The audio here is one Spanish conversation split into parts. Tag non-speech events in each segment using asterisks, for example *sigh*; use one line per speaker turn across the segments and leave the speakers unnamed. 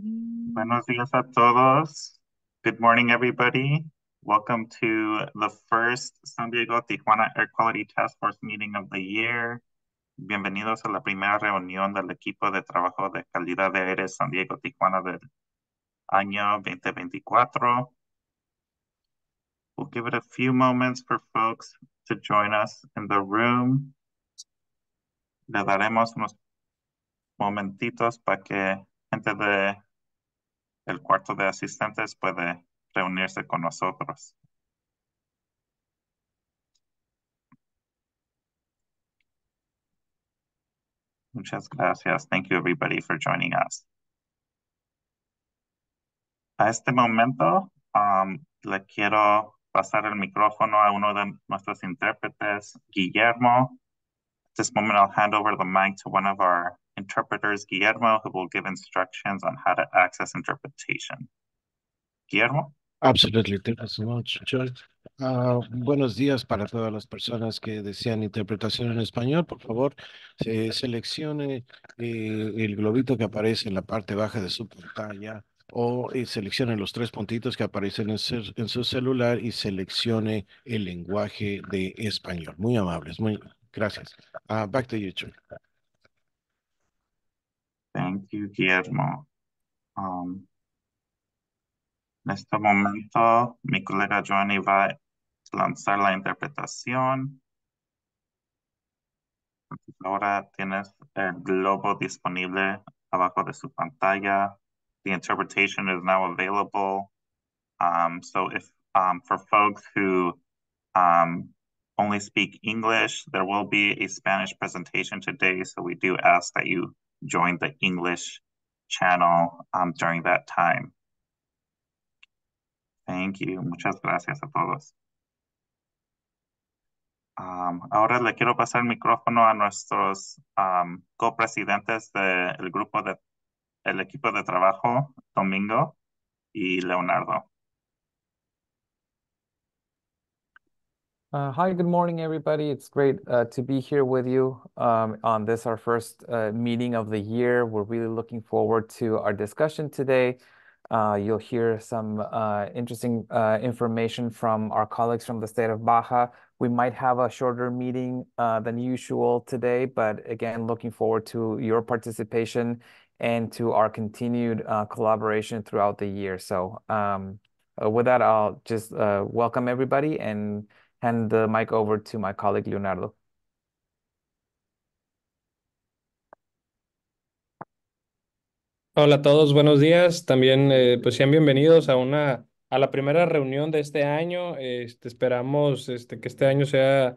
Buenos días a todos. Good morning, everybody. Welcome to the first San Diego Tijuana Air Quality Task Force meeting of the year. Bienvenidos a la primera reunión del equipo de trabajo de calidad de aire San Diego Tijuana del año 2024. We'll give it a few moments for folks to join us in the room. Le daremos unos momentitos para que gente de el cuarto de asistentes puede reunirse con nosotros. Muchas gracias. Thank you everybody for joining us. A este momento um, le quiero pasar el micrófono a uno de nuestros intérpretes, Guillermo. At this moment, I'll hand over the mic to one of our interpreters Guillermo, who will give instructions on how to access interpretation. Guillermo? Absolutely. Thank you much, George.
Ah, buenos días para todas las personas que desean interpretación en español. Por favor, se seleccione eh, el globito que aparece en la parte baja de su pantalla o eh, seleccione los tres puntitos que aparecen en, su celular y seleccione el lenguaje de español. Muy amables. Muy gracias. Ah, back to you, George.
Thank you, Guillermo. Um, en este momento, mi colega Johnny va a lanzar la interpretación. Ahora tienes el globo disponible abajo de su pantalla. The interpretation is now available. Um, so if um, for folks who um, only speak English, there will be a Spanish presentation today. So we do ask that you joined the English channel um, during that time. Thank you. Muchas gracias a todos. Um, ahora le quiero pasar el micrófono a nuestros um, copresidentes del grupo de el equipo de trabajo, Domingo y Leonardo.
Uh, hi, good morning, everybody. It's great uh, to be here with you um, on this, our first uh, meeting of the year. We're really looking forward to our discussion today. Uh, you'll hear some uh, interesting uh, information from our colleagues from the state of Baja. We might have a shorter meeting than usual today, but again, looking forward to your participation and to our continued collaboration throughout the year. So um, with that, I'll just welcome everybody and hand the mic over to my colleague, Leonardo.
Hola a todos, buenos días. También, eh, pues sean bienvenidos a una a la primera reunión de este año. Este, esperamos este, que este año sea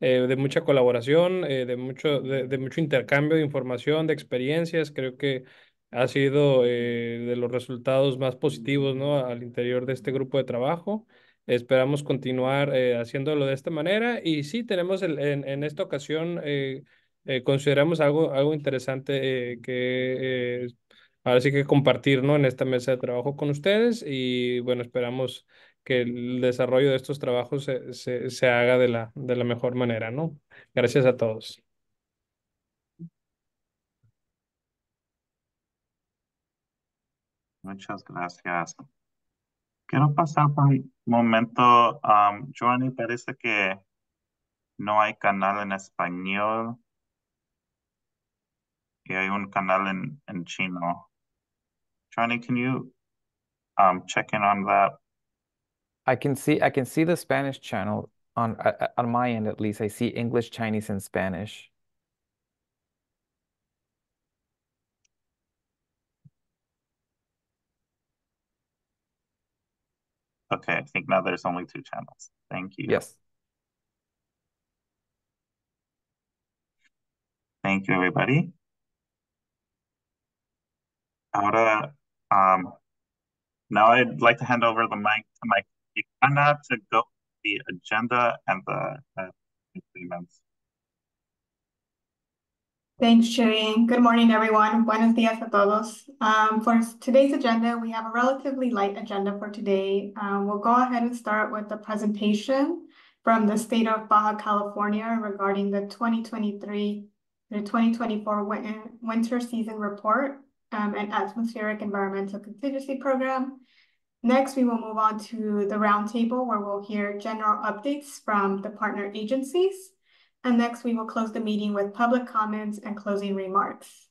eh, de mucha colaboración, eh, de mucho de, mucho intercambio de información, de experiencias. Creo que ha sido de los resultados más positivos, ¿no? Al interior de este grupo de trabajo. Esperamos continuar eh, haciéndolo de esta manera y sí, tenemos en, esta ocasión, eh, eh, consideramos algo, algo interesante que ahora sí que compartir en esta mesa de trabajo con ustedes y bueno, esperamos que el desarrollo de estos trabajos se, se haga de la, de la mejor manera. ¿no? Gracias a todos.
Muchas gracias. Quiero pasar por un momento, um, Joanny, parece que no hay canal en español y hay un canal en, en chino. Johnny, can you um, check in on that?
I can see I can see the Spanish channel on uh, uh, on my end at least. I see English, Chinese, and Spanish.
Okay, I think now there's only two channels. Thank you. Yes. Thank you, everybody. Ahora, um, now I'd like to hand over the mic to Mike Ikana to go the agenda and the uh, agreements.
Thanks, Chiri. Good morning, everyone. Buenos dias a todos. Um, for today's agenda, we have a relatively light agenda for today. Um, we'll go ahead and start with the presentation from the state of Baja California regarding the 2023 the 2024 winter season report um, and atmospheric environmental contingency program. Next, we will move on to the roundtable where we'll hear general updates from the partner agencies. And next, we will close the meeting with public comments and closing remarks.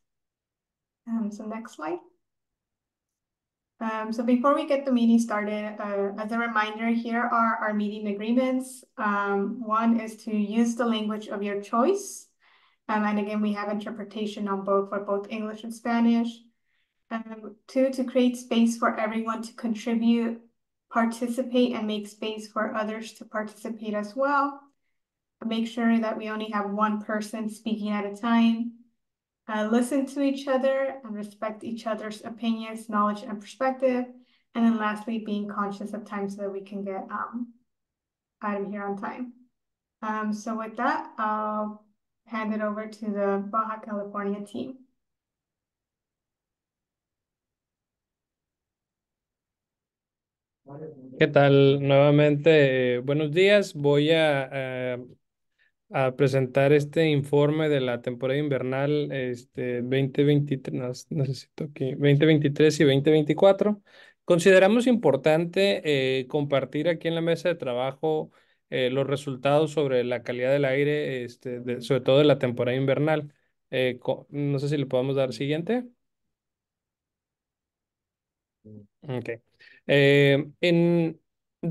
Um, so next slide. Um, so before we get the meeting started, uh, as a reminder, here are our meeting agreements. Um, one is to use the language of your choice. Um, and again, we have interpretation on both for both English and Spanish. Um, two, to create space for everyone to contribute, participate, and make space for others to participate as well. Make sure that we only have one person speaking at a time. Uh, listen to each other and respect each other's opinions, knowledge, and perspective. And then lastly, being conscious of time so that we can get um, out here on time. Um, so with that, I'll hand it over to the Baja California team.
¿Qué tal? Nuevamente, eh, buenos días. Voy a, uh, a presentar este informe de la temporada invernal este, 2023, no, necesito 2023 y 2024. Consideramos importante eh, compartir aquí en la mesa de trabajo eh, los resultados sobre la calidad del aire, este, sobre todo de la temporada invernal. Eh, no sé si le podemos dar siguiente. Mm. Ok. en,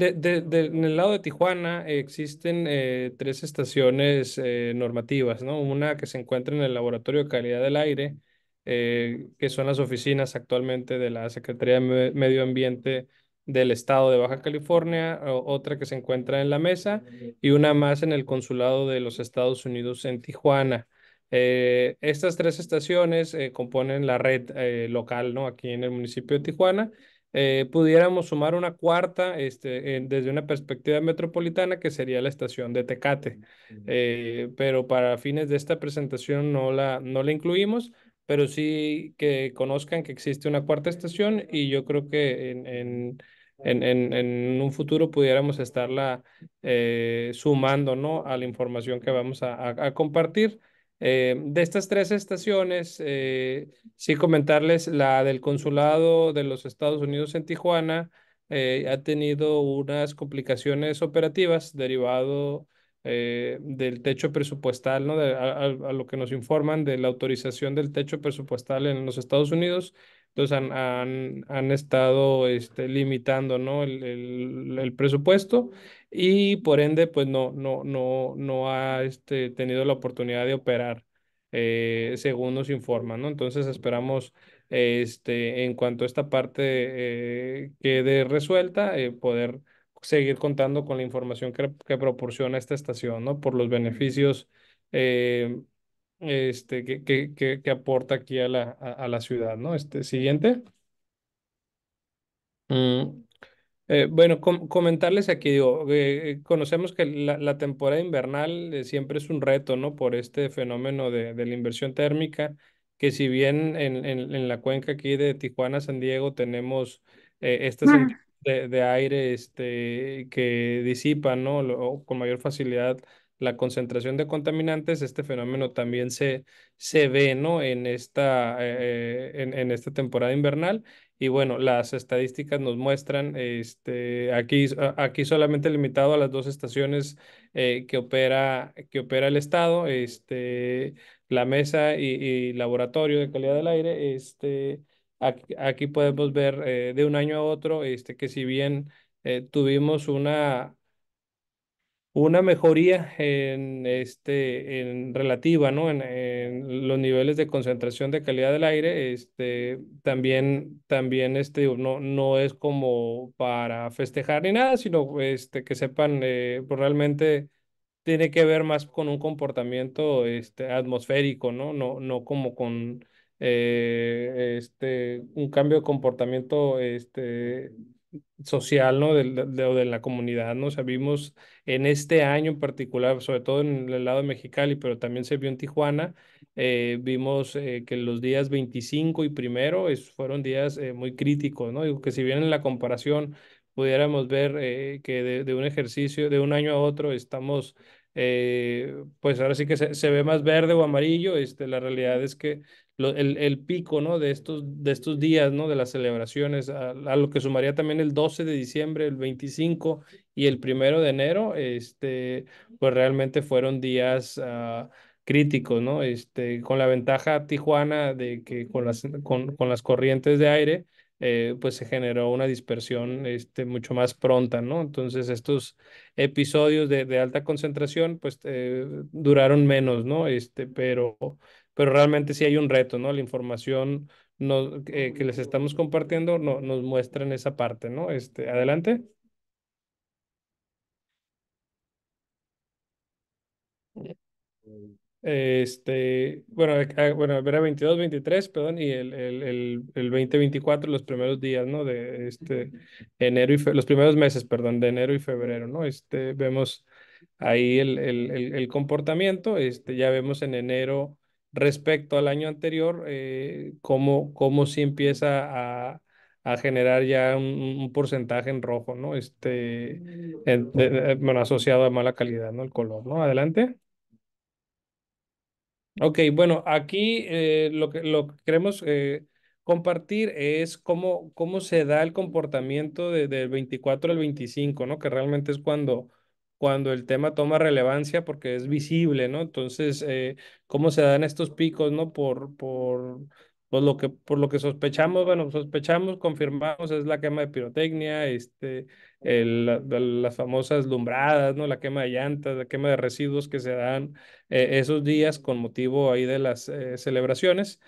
en el lado de Tijuana existen eh, tres estaciones eh, normativas, ¿no? Una que se encuentra en el Laboratorio de Calidad del Aire, eh, que son las oficinas actualmente de la Secretaría de Medio Ambiente del Estado de Baja California, otra que se encuentra en la mesa y una más en el Consulado de los Estados Unidos en Tijuana. estas tres estaciones componen la red local, ¿no? Aquí en el municipio de Tijuana eh, pudiéramos sumar una cuarta este, desde una perspectiva metropolitana que sería la estación de Tecate, eh, pero para fines de esta presentación no la, no la incluimos, pero sí que conozcan que existe una cuarta estación y yo creo que en, un futuro pudiéramos estarla eh, sumando ¿no? a la información que vamos a compartir. Eh, de estas tres estaciones, eh, sí comentarles, la del Consulado de los Estados Unidos en Tijuana eh, ha tenido unas complicaciones operativas derivado del techo presupuestal, ¿no? a, lo que nos informan de la autorización del techo presupuestal en los Estados Unidos. Entonces han, han, estado este, limitando ¿no? el, el presupuesto y por ende, pues no, no, no, no ha este, tenido la oportunidad de operar, eh, según nos informan, ¿no? Entonces esperamos, este, en cuanto esta parte eh, quede resuelta, eh, poder seguir contando con la información que, proporciona esta estación, ¿no? Por los beneficios este, que, que, que, aporta aquí a la, a, la ciudad, ¿no? Este, siguiente. Mm, eh, bueno, comentarles aquí, eh, eh, conocemos que la, temporada invernal siempre es un reto, ¿no? Por este fenómeno de, la inversión térmica, que si bien en, la cuenca aquí de Tijuana, San Diego, tenemos estas de, aire este, que disipan, ¿no? con mayor facilidad la concentración de contaminantes, este fenómeno también se, se ve, ¿no? En esta, en esta temporada invernal y bueno, las estadísticas nos muestran, este, aquí, ah, aquí solamente limitado a las dos estaciones eh, que, opera, que opera el Estado, este, la mesa y, laboratorio de calidad del aire, este, aquí, podemos ver eh, de un año a otro este, que si bien eh, tuvimos una una mejoría en este en relativa ¿no? en, los niveles de concentración de calidad del aire este también también este no no es como para festejar ni nada sino este que sepan eh, pues, realmente tiene que ver más con un comportamiento este atmosférico no no no como con eh, este un cambio de comportamiento este social, ¿no? De, la comunidad, ¿no? O sea, vimos en este año en particular, sobre todo en el lado de Mexicali, pero también se vio en Tijuana, eh, vimos eh, que los días 25 y primero fueron días eh, muy críticos, ¿no? Digo, que si bien en la comparación pudiéramos ver que de, un ejercicio, de un año a otro, estamos, pues ahora sí que se, ve más verde o amarillo, este, la realidad es que el, el, pico, ¿no? De estos, de estos días, ¿no? De las celebraciones, a, lo que sumaría también el 12 de diciembre, el 25 y el 1 de enero, este, pues realmente fueron días ah, críticos, ¿no? Este, con la ventaja Tijuana de que con las, con, con las corrientes de aire, eh, pues se generó una dispersión este, mucho más pronta, ¿no? Entonces estos episodios de, de alta concentración, pues eh, duraron menos, ¿no? Este, pero pero realmente sí hay un reto, ¿no? La información eh, que les estamos compartiendo no, nos muestra en esa parte, ¿no? Este, adelante. Este, bueno, eh, ah, bueno, era 22, 23, perdón, y el, el, el, el 20, 24, los primeros días, ¿no? De este, enero y los primeros meses, perdón, de enero y febrero, ¿no? Este, vemos ahí el, comportamiento, este, ya vemos en enero respecto al año anterior, eh, cómo, cómo empieza a, generar ya un, porcentaje en rojo, ¿no? Este, bueno, asociado a mala calidad, ¿no? El color, ¿no? Adelante. Ok, bueno, aquí eh, lo, que, lo que queremos eh, compartir es cómo, cómo se da el comportamiento de, del 24 al 25, ¿no? Que realmente es cuando cuando el tema toma relevancia porque es visible, ¿no? Entonces, eh, ¿cómo se dan estos picos, ¿no? Por, por, por, pues, lo que, por lo que sospechamos, bueno, sospechamos, confirmamos, es la quema de pirotecnia, este, el, las famosas lumbradas, ¿no? La quema de llantas, la quema de residuos que se dan eh, esos días con motivo ahí de las eh, celebraciones.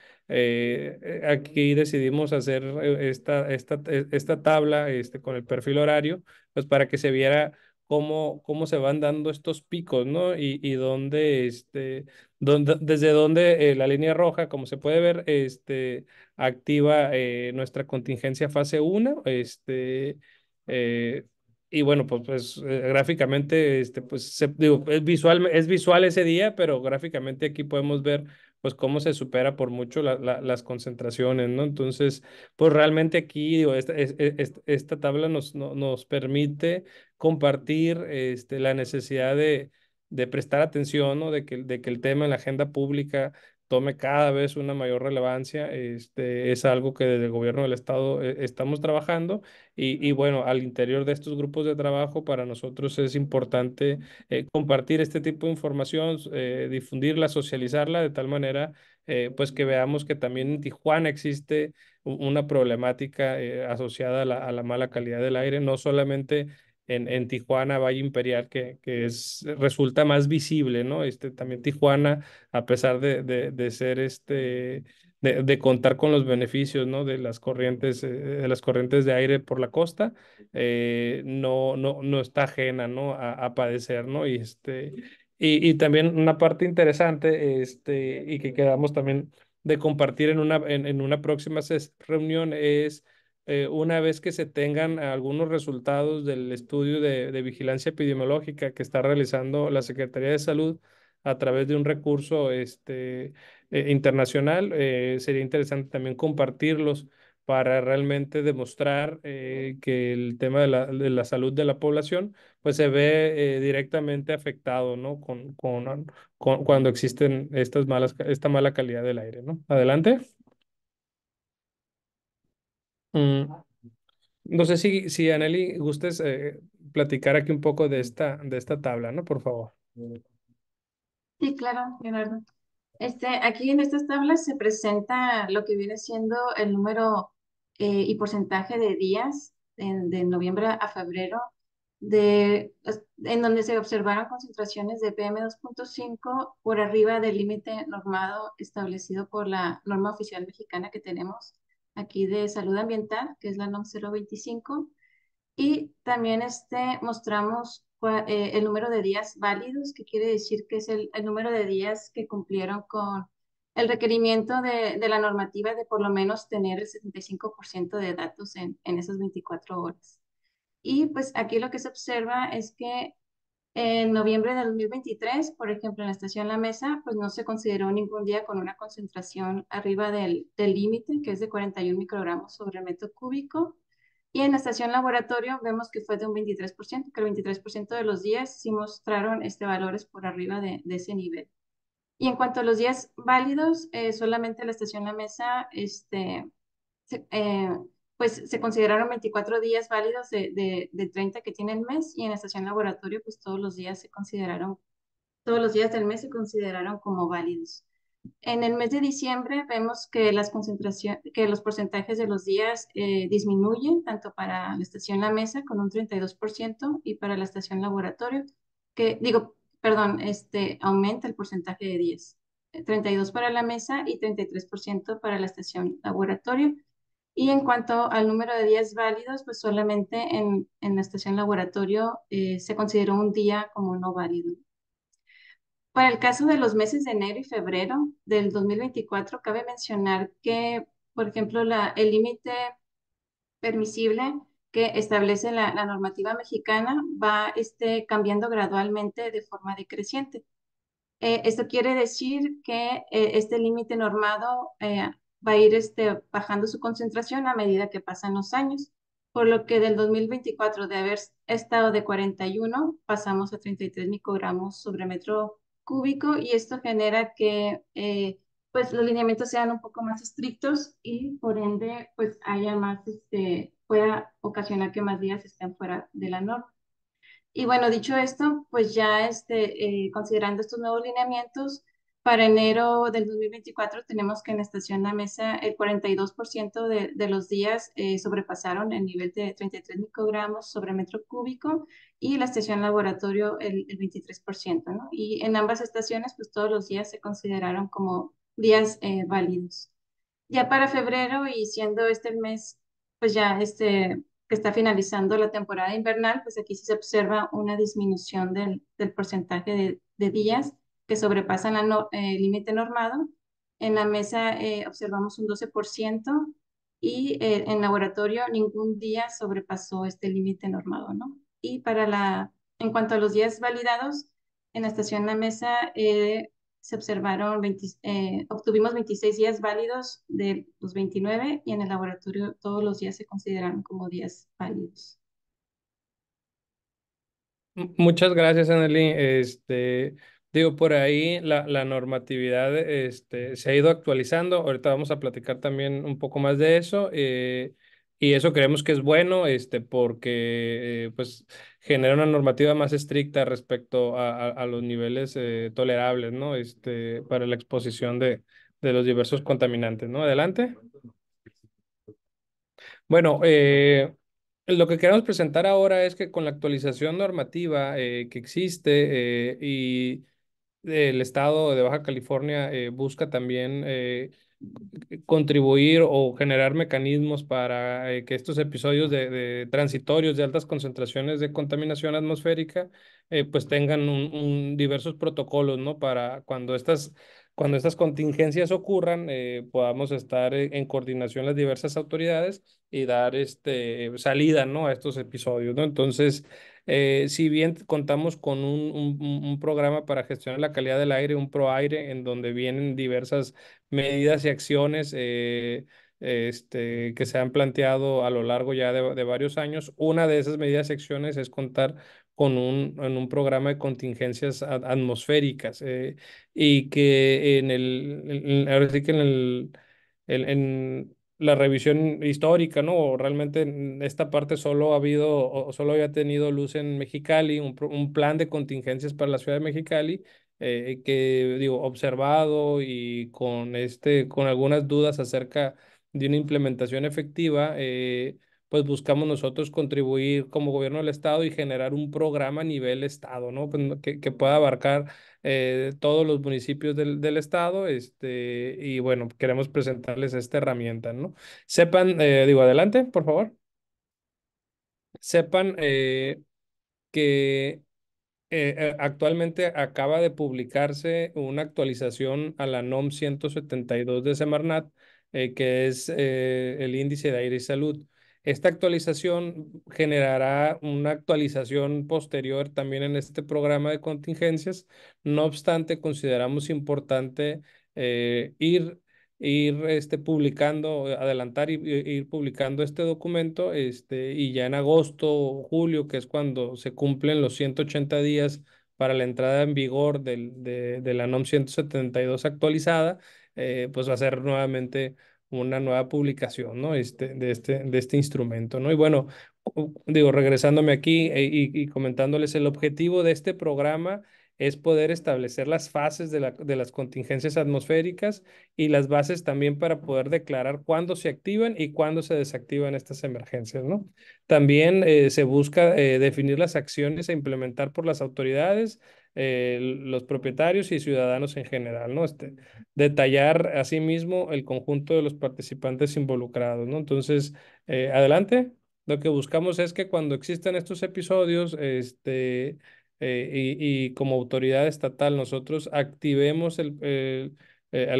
aquí decidimos hacer esta, esta, e, esta, tabla este, con el perfil horario, pues para que se viera cómo, cómo se van dando estos picos, ¿no? Y, y dónde, este, donde desde dónde eh, la línea roja, como se puede ver, este, activa eh, nuestra contingencia fase 1, este, eh, y bueno, pues, pues gráficamente, este, pues, digo, es visual, es visual ese día, pero gráficamente aquí podemos ver pues cómo se supera por mucho las concentraciones, ¿no? Entonces, pues realmente aquí, digo, esta, esta, tabla nos, nos permite compartir este, la necesidad de, de prestar atención, ¿no? de, que, de que el tema en la agenda pública tome cada vez una mayor relevancia. Este, es algo que desde el gobierno del Estado eh, estamos trabajando y, y bueno, al interior de estos grupos de trabajo para nosotros es importante eh, compartir este tipo de información, eh, difundirla, socializarla de tal manera pues que veamos que también en Tijuana existe una problemática asociada a la mala calidad del aire, no solamente en, en Tijuana, Valle Imperial, que, que es, resulta más visible, ¿no? Este, también Tijuana, a pesar de, de, de ser este, de, de, contar con los beneficios, ¿no? De las corrientes, eh, de las corrientes de aire por la costa, eh, no, no, no está ajena, ¿no? A, a padecer, ¿no? Y este, y, y, también una parte interesante, este, y que quedamos también de compartir en una, en, en una próxima reunión es eh, una vez que se tengan algunos resultados del estudio de, de, vigilancia epidemiológica que está realizando la Secretaría de Salud a través de un recurso este, eh, internacional, eh, sería interesante también compartirlos para realmente demostrar que el tema de la, de la, salud de la población pues se ve directamente afectado ¿no? con, con, cuando existen estas malas, esta mala calidad del aire. ¿no? Adelante. Mm, no sé si, si gustes eh, platicar aquí un poco de esta, de esta tabla, ¿no? Por favor.
Sí, claro, Leonardo. Este, aquí en estas tablas se presenta lo que viene siendo el número eh, y porcentaje de días de noviembre a febrero, de, en donde se observaron concentraciones de PM2.5 por arriba del límite normado establecido por la norma oficial mexicana que tenemos aquí de salud ambiental, que es la NOM 025, y también este, mostramos eh, el número de días válidos, que quiere decir que es el, número de días que cumplieron con el requerimiento de, la normativa de por lo menos tener el 75% de datos en, en, esas 24 horas. Y pues aquí lo que se observa es que en noviembre del 2023, por ejemplo, en la estación La Mesa, pues no se consideró ningún día con una concentración arriba del límite, que es de 41 microgramos sobre metro cúbico. Y en la estación laboratorio vemos que fue de un 23%, que el 23% de los días sí mostraron este valores por arriba de, ese nivel. Y en cuanto a los días válidos, eh, solamente la estación La Mesa este, se, eh, pues se consideraron 24 días válidos de, 30 que tiene el mes y en la estación laboratorio pues todos los días se consideraron, todos los días del mes se consideraron como válidos. En el mes de diciembre vemos que, las que los porcentajes de los días eh, disminuyen, tanto para la estación La Mesa con un 32% y para la estación Laboratorio, que digo, perdón, este, aumenta el porcentaje de días. 32 para la mesa y 33% para la estación laboratorio. Y en cuanto al número de días válidos, pues solamente en, en la estación laboratorio eh, se consideró un día como no válido. Para el caso de los meses de enero y febrero del 2024, cabe mencionar que, por ejemplo, la, el límite permisible que establece la, la, normativa mexicana va este, cambiando gradualmente de forma decreciente. Eh, esto quiere decir que eh, este límite normado va a ir este, bajando su concentración a medida que pasan los años, por lo que del 2024 de haber estado de 41 pasamos a 33 microgramos sobre metro cúbico y esto genera que eh, pues los lineamientos sean un poco más estrictos y por ende pues haya más, este, pueda ocasionar que más días estén fuera de la norma.
Y bueno, dicho
esto, pues ya este, eh, considerando estos nuevos lineamientos, para enero del 2024 tenemos que en Estación La Mesa el 42% de, de, los días eh, sobrepasaron el nivel de 33 microgramos sobre metro cúbico y la estación laboratorio el, 23%. ¿no? Y en ambas estaciones pues todos los días se consideraron como días eh, válidos. Ya para febrero y siendo este el mes pues ya este que está finalizando la temporada invernal, pues aquí sí se observa una disminución del, del porcentaje de, de días que sobrepasan el eh, límite normado. En la mesa eh, observamos un 12% y eh, en laboratorio ningún día sobrepasó este límite normado, ¿no? Y para la, en cuanto a los días validados, en la estación La Mesa se observaron, obtuvimos 26 días válidos de los 29 y en el laboratorio todos los días se consideraron como días válidos.
Muchas gracias, Anneli. Este, Digo, por ahí la, la normatividad este, se ha ido actualizando. Ahorita vamos a platicar también un poco más de eso. Eh, y eso creemos que es bueno este, porque eh, pues, genera una normativa más estricta respecto a, los niveles eh, tolerables ¿no? este, para la exposición de, de los diversos contaminantes. ¿no? Adelante. Bueno, lo que queremos presentar ahora es que con la actualización normativa que existe y el Estado de Baja California eh, busca también eh, contribuir o generar mecanismos para eh, que estos episodios de, transitorios de altas concentraciones de contaminación atmosférica pues tengan diversos protocolos, ¿no? Para cuando estas, cuando estas contingencias ocurran, podamos estar en coordinación las diversas autoridades y dar este, salida, ¿no? A estos episodios, ¿no? Entonces... Eh, si bien contamos con un, programa para gestionar la calidad del aire, un ProAire, en donde vienen diversas medidas y acciones eh, este, que se han planteado a lo largo ya de, varios años, una de esas medidas y acciones es contar con un, en un programa de contingencias atmosféricas eh, y que en el, sí que en el, en la revisión histórica, ¿no? realmente esta parte solo ha habido, solo había tenido luz en Mexicali, un, plan de contingencias para la ciudad de Mexicali, eh, que digo, observado y con, este, con algunas dudas acerca de una implementación efectiva, eh, pues buscamos nosotros contribuir como gobierno del Estado y generar un programa a nivel Estado, ¿no? Pues, que, que pueda abarcar eh, todos los municipios del, estado, este, y bueno, queremos presentarles esta herramienta, ¿no? Sepan, eh, digo, adelante, por favor. Sepan eh, que actualmente acaba de publicarse una actualización a la NOM 172 de Semarnat, que es el índice de aire y salud. Esta actualización generará una actualización posterior también en este programa de contingencias. No obstante, consideramos importante eh, ir ir este, publicando, adelantar ir publicando este documento, este, y ya en agosto o julio, que es cuando se cumplen los 180 días para la entrada en vigor del, de, la NOM 172 actualizada, eh, pues hacer nuevamente una nueva publicación, ¿no? Este, de, este, de este instrumento, ¿no? Y bueno, digo, regresándome aquí eh, y, comentándoles, el objetivo de este programa es poder establecer las fases de, las contingencias atmosféricas y las bases también para poder declarar cuándo se activan y cuándo se desactivan estas emergencias, ¿no? También eh, se busca eh, definir las acciones a implementar por las autoridades, eh, los propietarios y ciudadanos en general, ¿no? Este, detallar mismo el conjunto de los participantes involucrados, ¿no? Entonces, eh, adelante. Lo que buscamos es que cuando existan estos episodios, este, eh, y, como autoridad estatal nosotros activemos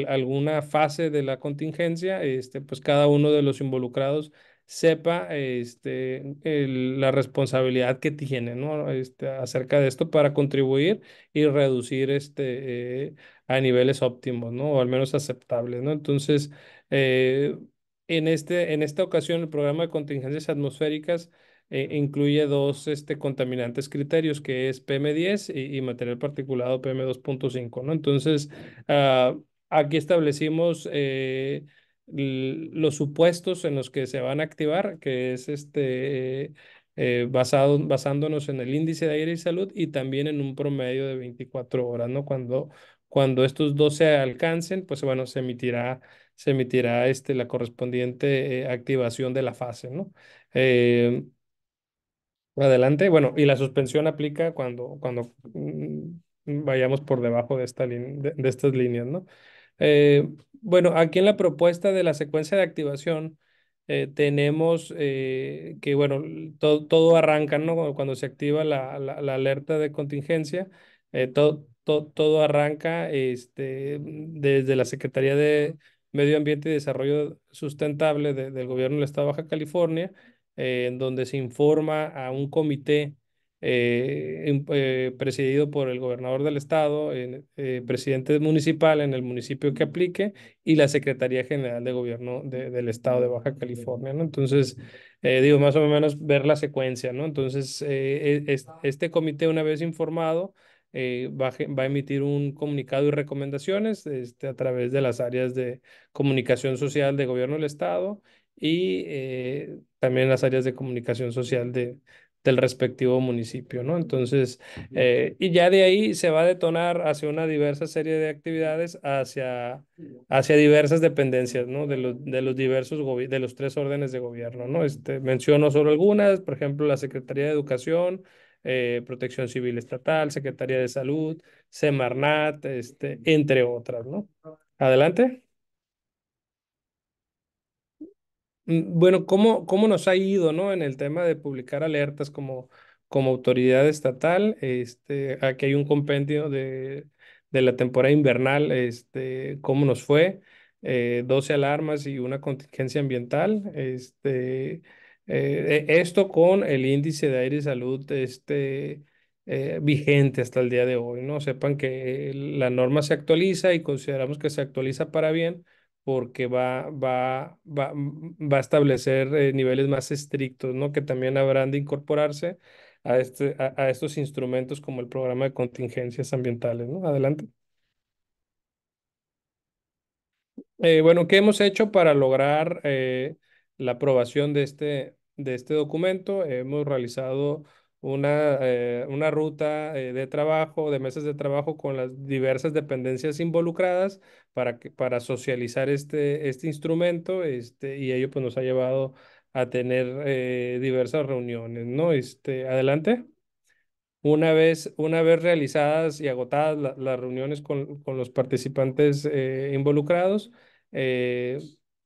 alguna fase de la contingencia, este, pues cada uno de los involucrados sepa este, la responsabilidad que tiene ¿no? este, acerca de esto para contribuir y reducir este, eh, a niveles óptimos ¿no? o al menos aceptables. ¿no? Entonces, eh, en, este, en esta ocasión, el programa de contingencias atmosféricas eh, incluye dos este, contaminantes criterios, que es PM10 y, material particulado PM2.5. ¿no? Entonces, ah, aquí establecimos los supuestos en los que se van a activar, que es este, eh, basado, basándonos en el índice de aire y salud y también en un promedio de 24 horas, ¿no? Cuando, cuando estos dos se alcancen, pues bueno, se emitirá, se emitirá este, la correspondiente eh, activación de la fase, ¿no? Eh, adelante, bueno, y la suspensión aplica cuando, cuando mm, vayamos por debajo de, esta de estas líneas, ¿no? Eh, bueno, aquí en la propuesta de la secuencia de activación eh, tenemos eh, que, bueno, todo, arranca, ¿no? Cuando se activa la, alerta de contingencia, todo, todo arranca este, desde la Secretaría de Medio Ambiente y Desarrollo Sustentable del Gobierno del Estado de Baja California, en donde se informa a un comité eh, eh, presidido por el gobernador del estado, eh, presidente municipal en el municipio que aplique y la Secretaría General de Gobierno del estado de Baja California, Entonces, eh, digo, más o menos ver la secuencia, ¿no? Entonces, e, este comité, una vez informado, va, a emitir un comunicado y recomendaciones este, a través de las áreas de comunicación social de gobierno del estado y también las áreas de comunicación social de, del respectivo municipio, ¿no? Entonces, eh, y ya de ahí se va a detonar hacia una diversa serie de actividades hacia, hacia diversas dependencias, ¿no? De los, de los diversos, de los tres órdenes de gobierno, ¿no? Este, menciono solo algunas, por ejemplo, la Secretaría de Educación, eh, Protección Civil Estatal, Secretaría de Salud, Semarnat, este, entre otras, ¿no? Adelante. Mm, bueno, ¿cómo, nos ha ido, ¿no? En el tema de publicar alertas como, autoridad estatal. Este, aquí hay un compendio de, la temporada invernal, este, cómo nos fue, 12 eh, alarmas y una contingencia ambiental. Este, eh, e, esto con el índice de aire y salud este, eh, vigente hasta el día de hoy, ¿no? Sepan que la norma se actualiza y consideramos que se actualiza para bien porque va, va, a establecer eh, niveles más estrictos, ¿no? Que también habrán de incorporarse a, este, estos instrumentos como el programa de contingencias ambientales, ¿no? Adelante. Eh, bueno, ¿qué hemos hecho para lograr eh, la aprobación de este, de este documento? Hemos realizado una, eh, una ruta eh, de trabajo, de meses de trabajo con las diversas dependencias involucradas para, para socializar este, este instrumento este, y ello pues, nos ha llevado a tener eh, diversas reuniones, ¿no? Este, adelante. Una vez, una vez realizadas y agotadas las reuniones con, los participantes involucrados,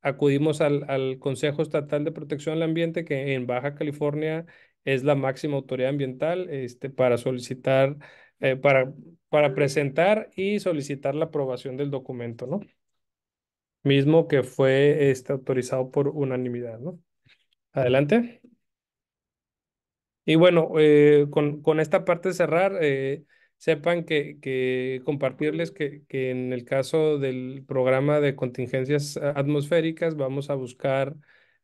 acudimos al, al Consejo Estatal de Protección al Ambiente que en Baja California es la máxima autoridad ambiental este, para solicitar, eh, para, para presentar y solicitar la aprobación del documento, ¿no? Mismo que fue este, autorizado por unanimidad, ¿no? Adelante. Y bueno, eh, con, con, esta parte de cerrar, eh, sepan que, que compartirles que, que, en el caso del programa de contingencias atmosféricas vamos a buscar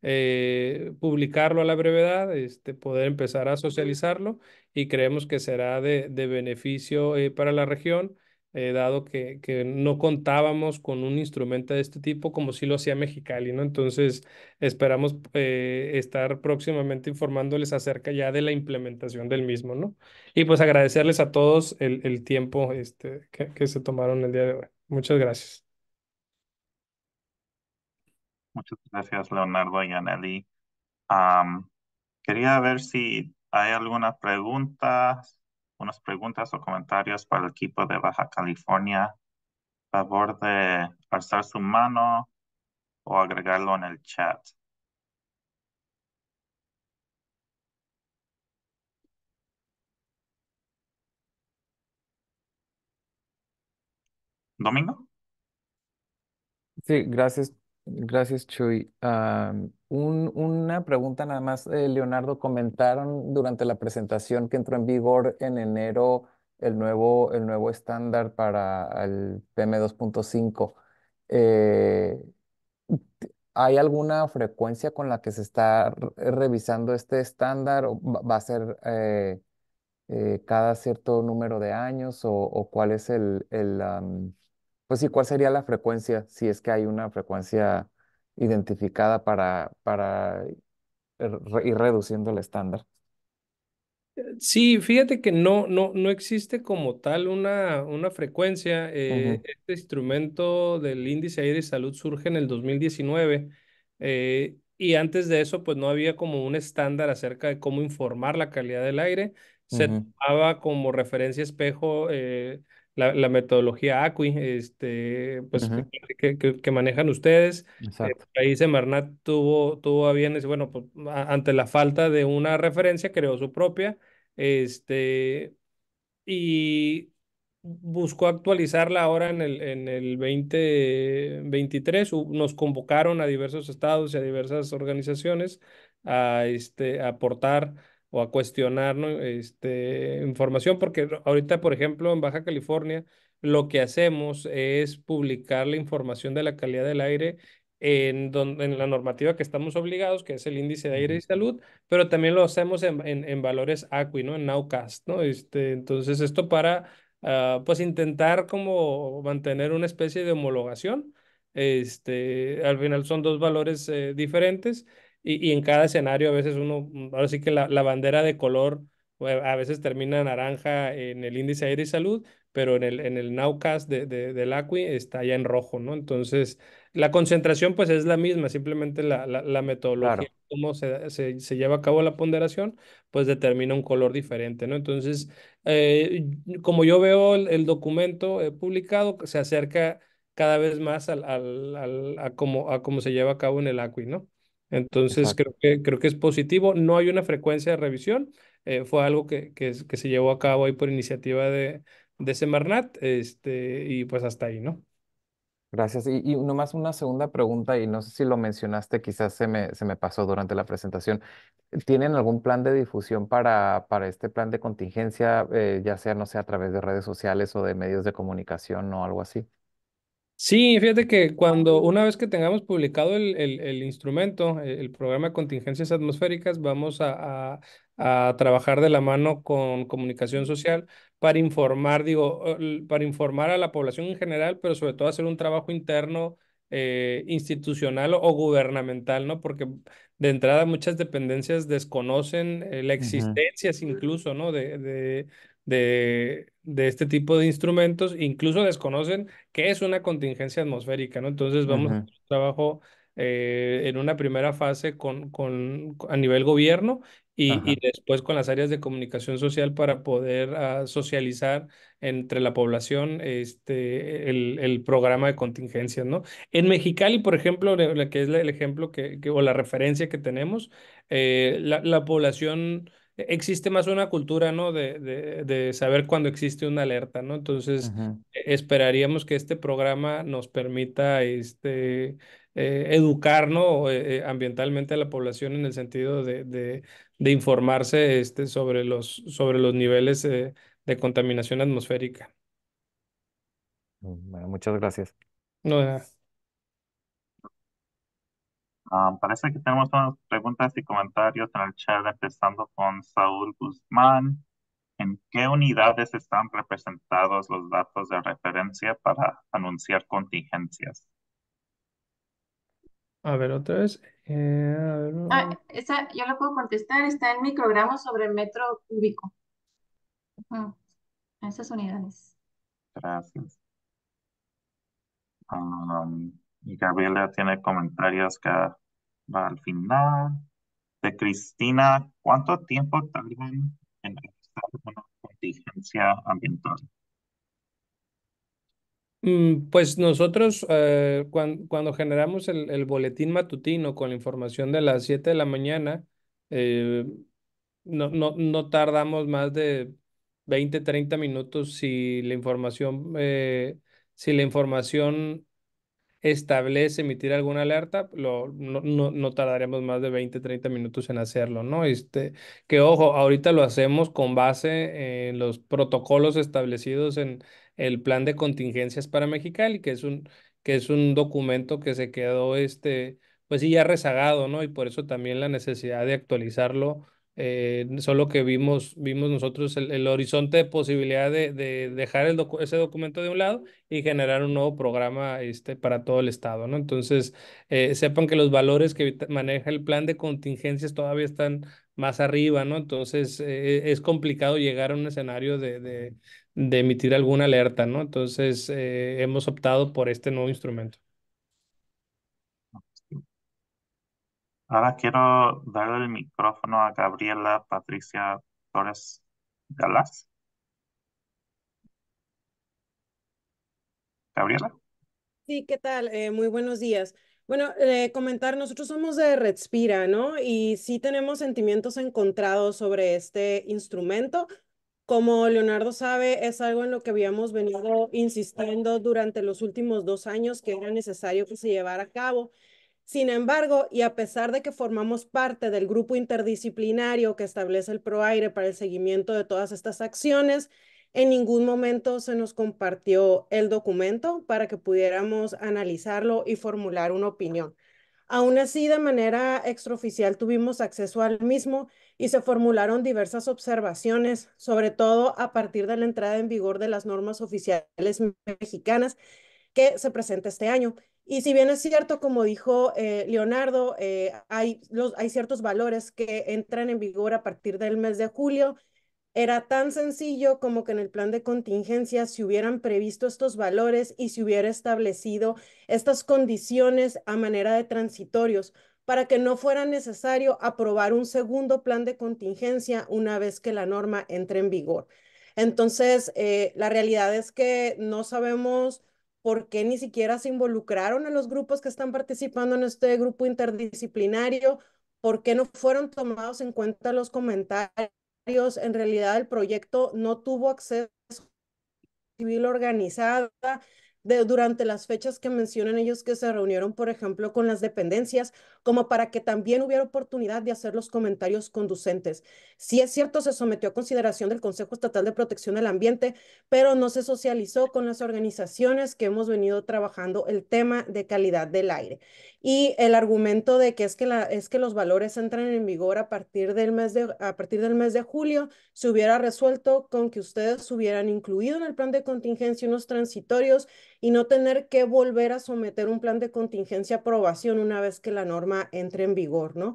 eh, publicarlo a la brevedad, este, poder empezar a socializarlo y creemos que será de, beneficio eh, para la región, eh, dado que, que, no contábamos con un instrumento de este tipo como si lo hacía Mexicali, ¿no? Entonces esperamos estar próximamente informándoles acerca ya de la implementación del mismo, ¿no? Y pues agradecerles a todos el, tiempo este, que, que se tomaron el día de hoy. Muchas gracias.
Muchas gracias, Leonardo y Anneli. quería ver si hay alguna pregunta, unas preguntas o comentarios para el equipo de Baja California. Favor de alzar su mano o agregarlo en el chat. Domingo.
Sí, gracias Gracias, Chuy. Ah, una pregunta nada más, eh, Leonardo. Comentaron durante la presentación que entró en vigor en enero el nuevo, el nuevo estándar para el PM2.5. Eh, ¿Hay alguna frecuencia con la que se está revisando este estándar? ¿Va a ser eh, cada cierto número de años? ¿O, cuál es el, el pues sí, ¿cuál sería la frecuencia? Si es que hay una frecuencia identificada para, para ir reduciendo el estándar.
Eh, sí, fíjate que no, no, no existe como tal una, una frecuencia. Eh, este instrumento del índice aire y salud surge en el 2019 eh, y antes de eso pues no había como un estándar acerca de cómo informar la calidad del aire. Se tomaba como referencia espejo la, metodología ACUI, este, pues, que, manejan ustedes. El eh, ahí Semarnat tuvo, tuvo a bien, bueno, pues, ante la falta de una referencia, creó su propia, este, y buscó actualizarla ahora en el, en el 2023. Nos convocaron a diversos estados y a diversas organizaciones a este, aportar o a cuestionar este, información, porque ahorita, por ejemplo, en Baja California, lo que hacemos es publicar la información de la calidad del aire en, en la normativa que estamos obligados, que es el índice de aire y salud, pero también lo hacemos en, en, en valores Aqui ¿no? En Nowcast, ¿no? Este, entonces, esto para, ah, pues, intentar como mantener una especie de homologación. Este, al final son dos valores eh, diferentes, y, en cada escenario a veces uno, mm, ahora sí que la, la bandera de color a veces termina naranja en el índice aire y salud, pero en el, en el nowcast de, de, del ACUI está ya en rojo, ¿no? Entonces, la concentración pues es la misma, simplemente la, la, metodología, cómo se, se, lleva a cabo la ponderación, pues determina un color diferente, ¿no? Entonces, eh, como yo veo el, documento eh, publicado, se acerca cada vez más al, al, al, a, cómo, a cómo se lleva a cabo en el ACUI, ¿no? Entonces, creo que, creo que es positivo. No hay una frecuencia de revisión. Eh, fue algo que, que, se llevó a cabo ahí por iniciativa de, de Semarnat, este, y pues hasta ahí, ¿no?
Gracias. Y, y, nomás una segunda pregunta, y no sé si lo mencionaste, quizás se me, se me pasó durante la presentación. ¿Tienen algún plan de difusión para, para este plan de contingencia, eh, ya sea, no sé, a través de redes sociales o de medios de comunicación o algo así?
Sí, fíjate que cuando una vez que tengamos publicado el, instrumento, e, el, programa de contingencias atmosféricas, vamos a, trabajar de la mano con comunicación social para informar, digo, para informar a la población en general, pero sobre todo hacer un trabajo interno eh, institucional o, gubernamental, ¿no? Porque de entrada muchas dependencias desconocen eh, la existencia, incluso, ¿no? de, de de este tipo de instrumentos, incluso desconocen qué es una contingencia atmosférica, ¿no? Entonces vamos a hacer un trabajo eh, en una primera fase con, con, a nivel gobierno y, y, después con las áreas de comunicación social para poder ah, socializar entre la población este, el, el, programa de contingencias, ¿no? En Mexicali, por ejemplo, que es el ejemplo que, o la referencia que tenemos, eh, la, la población existe más una cultura, ¿no? De, de, saber cuando existe una alerta, ¿no? Entonces, e, esperaríamos que este programa nos permita este, eh, educar, eh, eh, ambientalmente a la población en el sentido de, de, informarse este, sobre, los, sobre los niveles de contaminación atmosférica.
Mm, muchas gracias.
No, nada. Ah, parece que tenemos unas preguntas y comentarios
en el chat, empezando con Saúl Guzmán. ¿En qué unidades están representados los datos de referencia para anunciar contingencias?
A ver, otra vez. Eh, ah,
esa yo lo puedo contestar. Está en microgramos sobre metro cúbico. Esas unidades.
Gracias. Ah, y Gabriela tiene comentarios que va al final. De Cristina, ¿cuánto tiempo tardan en realizar una contingencia ambiental?
Mm, pues nosotros eh, cuando, generamos el, boletín matutino con la información de las 7 de la mañana, eh, no, no, no, tardamos más de 20, 30 minutos si la información, eh, si la información establece emitir alguna alerta, lo, no, no, tardaríamos más de 20, 30 minutos en hacerlo, ¿no? Este, que ojo, ahorita lo hacemos con base en los protocolos establecidos en el plan de contingencias para Mexicali, que es un, que es un documento que se quedó, este, pues sí, ya rezagado, ¿no? Y por eso también la necesidad de actualizarlo eh, solo que vimos, vimos nosotros el, horizonte de posibilidad de, dejar ese documento de un lado y generar un nuevo programa este, para todo el Estado, ¿no? Entonces, eh, sepan que los valores que maneja el plan de contingencias todavía están más arriba, ¿no? Entonces, eh, es complicado llegar a un escenario de, de emitir alguna alerta, ¿no? Entonces, hemos optado por este nuevo instrumento.
Ahora quiero darle el micrófono a Gabriela Patricia Torres Galás. Gabriela.
Sí, ¿qué tal? Eh, muy buenos días. Bueno, eh, comentar, nosotros somos de Respira, ¿no? Y sí tenemos sentimientos encontrados sobre este instrumento. Como Leonardo sabe, es algo en lo que habíamos venido insistiendo durante los últimos dos años que era necesario que se llevara a cabo. Sin embargo, y a pesar de que formamos parte del grupo interdisciplinario que establece el PROAIRE para el seguimiento de todas estas acciones, en ningún momento se nos compartió el documento para que pudiéramos analizarlo y formular una opinión. Aún así, de manera extraoficial tuvimos acceso al mismo y se formularon diversas observaciones, sobre todo a partir de la entrada en vigor de las normas oficiales mexicanas que se presenta este año y si bien es cierto, como dijo eh, Leonardo, eh, hay, los, hay ciertos valores que entran en vigor a partir del mes de julio, era tan sencillo como que en el plan de contingencia se hubieran previsto estos valores y se hubiera establecido estas condiciones a manera de transitorios para que no fuera necesario aprobar un segundo plan de contingencia una vez que la norma entre en vigor. Entonces, eh, la realidad es que no sabemos por qué ni siquiera se involucraron en los grupos que están participando en este grupo interdisciplinario, por qué no fueron tomados en cuenta los comentarios. En realidad el proyecto no tuvo acceso civil organizada durante las fechas que mencionan ellos que se reunieron, por ejemplo, con las dependencias, como para que también hubiera oportunidad de hacer los comentarios conducentes. Si es cierto, se sometió a consideración del Consejo Estatal de Protección del Ambiente, pero no se socializó con las organizaciones que hemos venido trabajando el tema de calidad del aire. Y el argumento de que es que, es que los valores entran en vigor a partir, del mes de, a partir del mes de julio se hubiera resuelto con que ustedes hubieran incluido en el plan de contingencia unos transitorios y no tener que volver a someter un plan de contingencia a aprobación una vez que la norma entre en vigor, ¿no?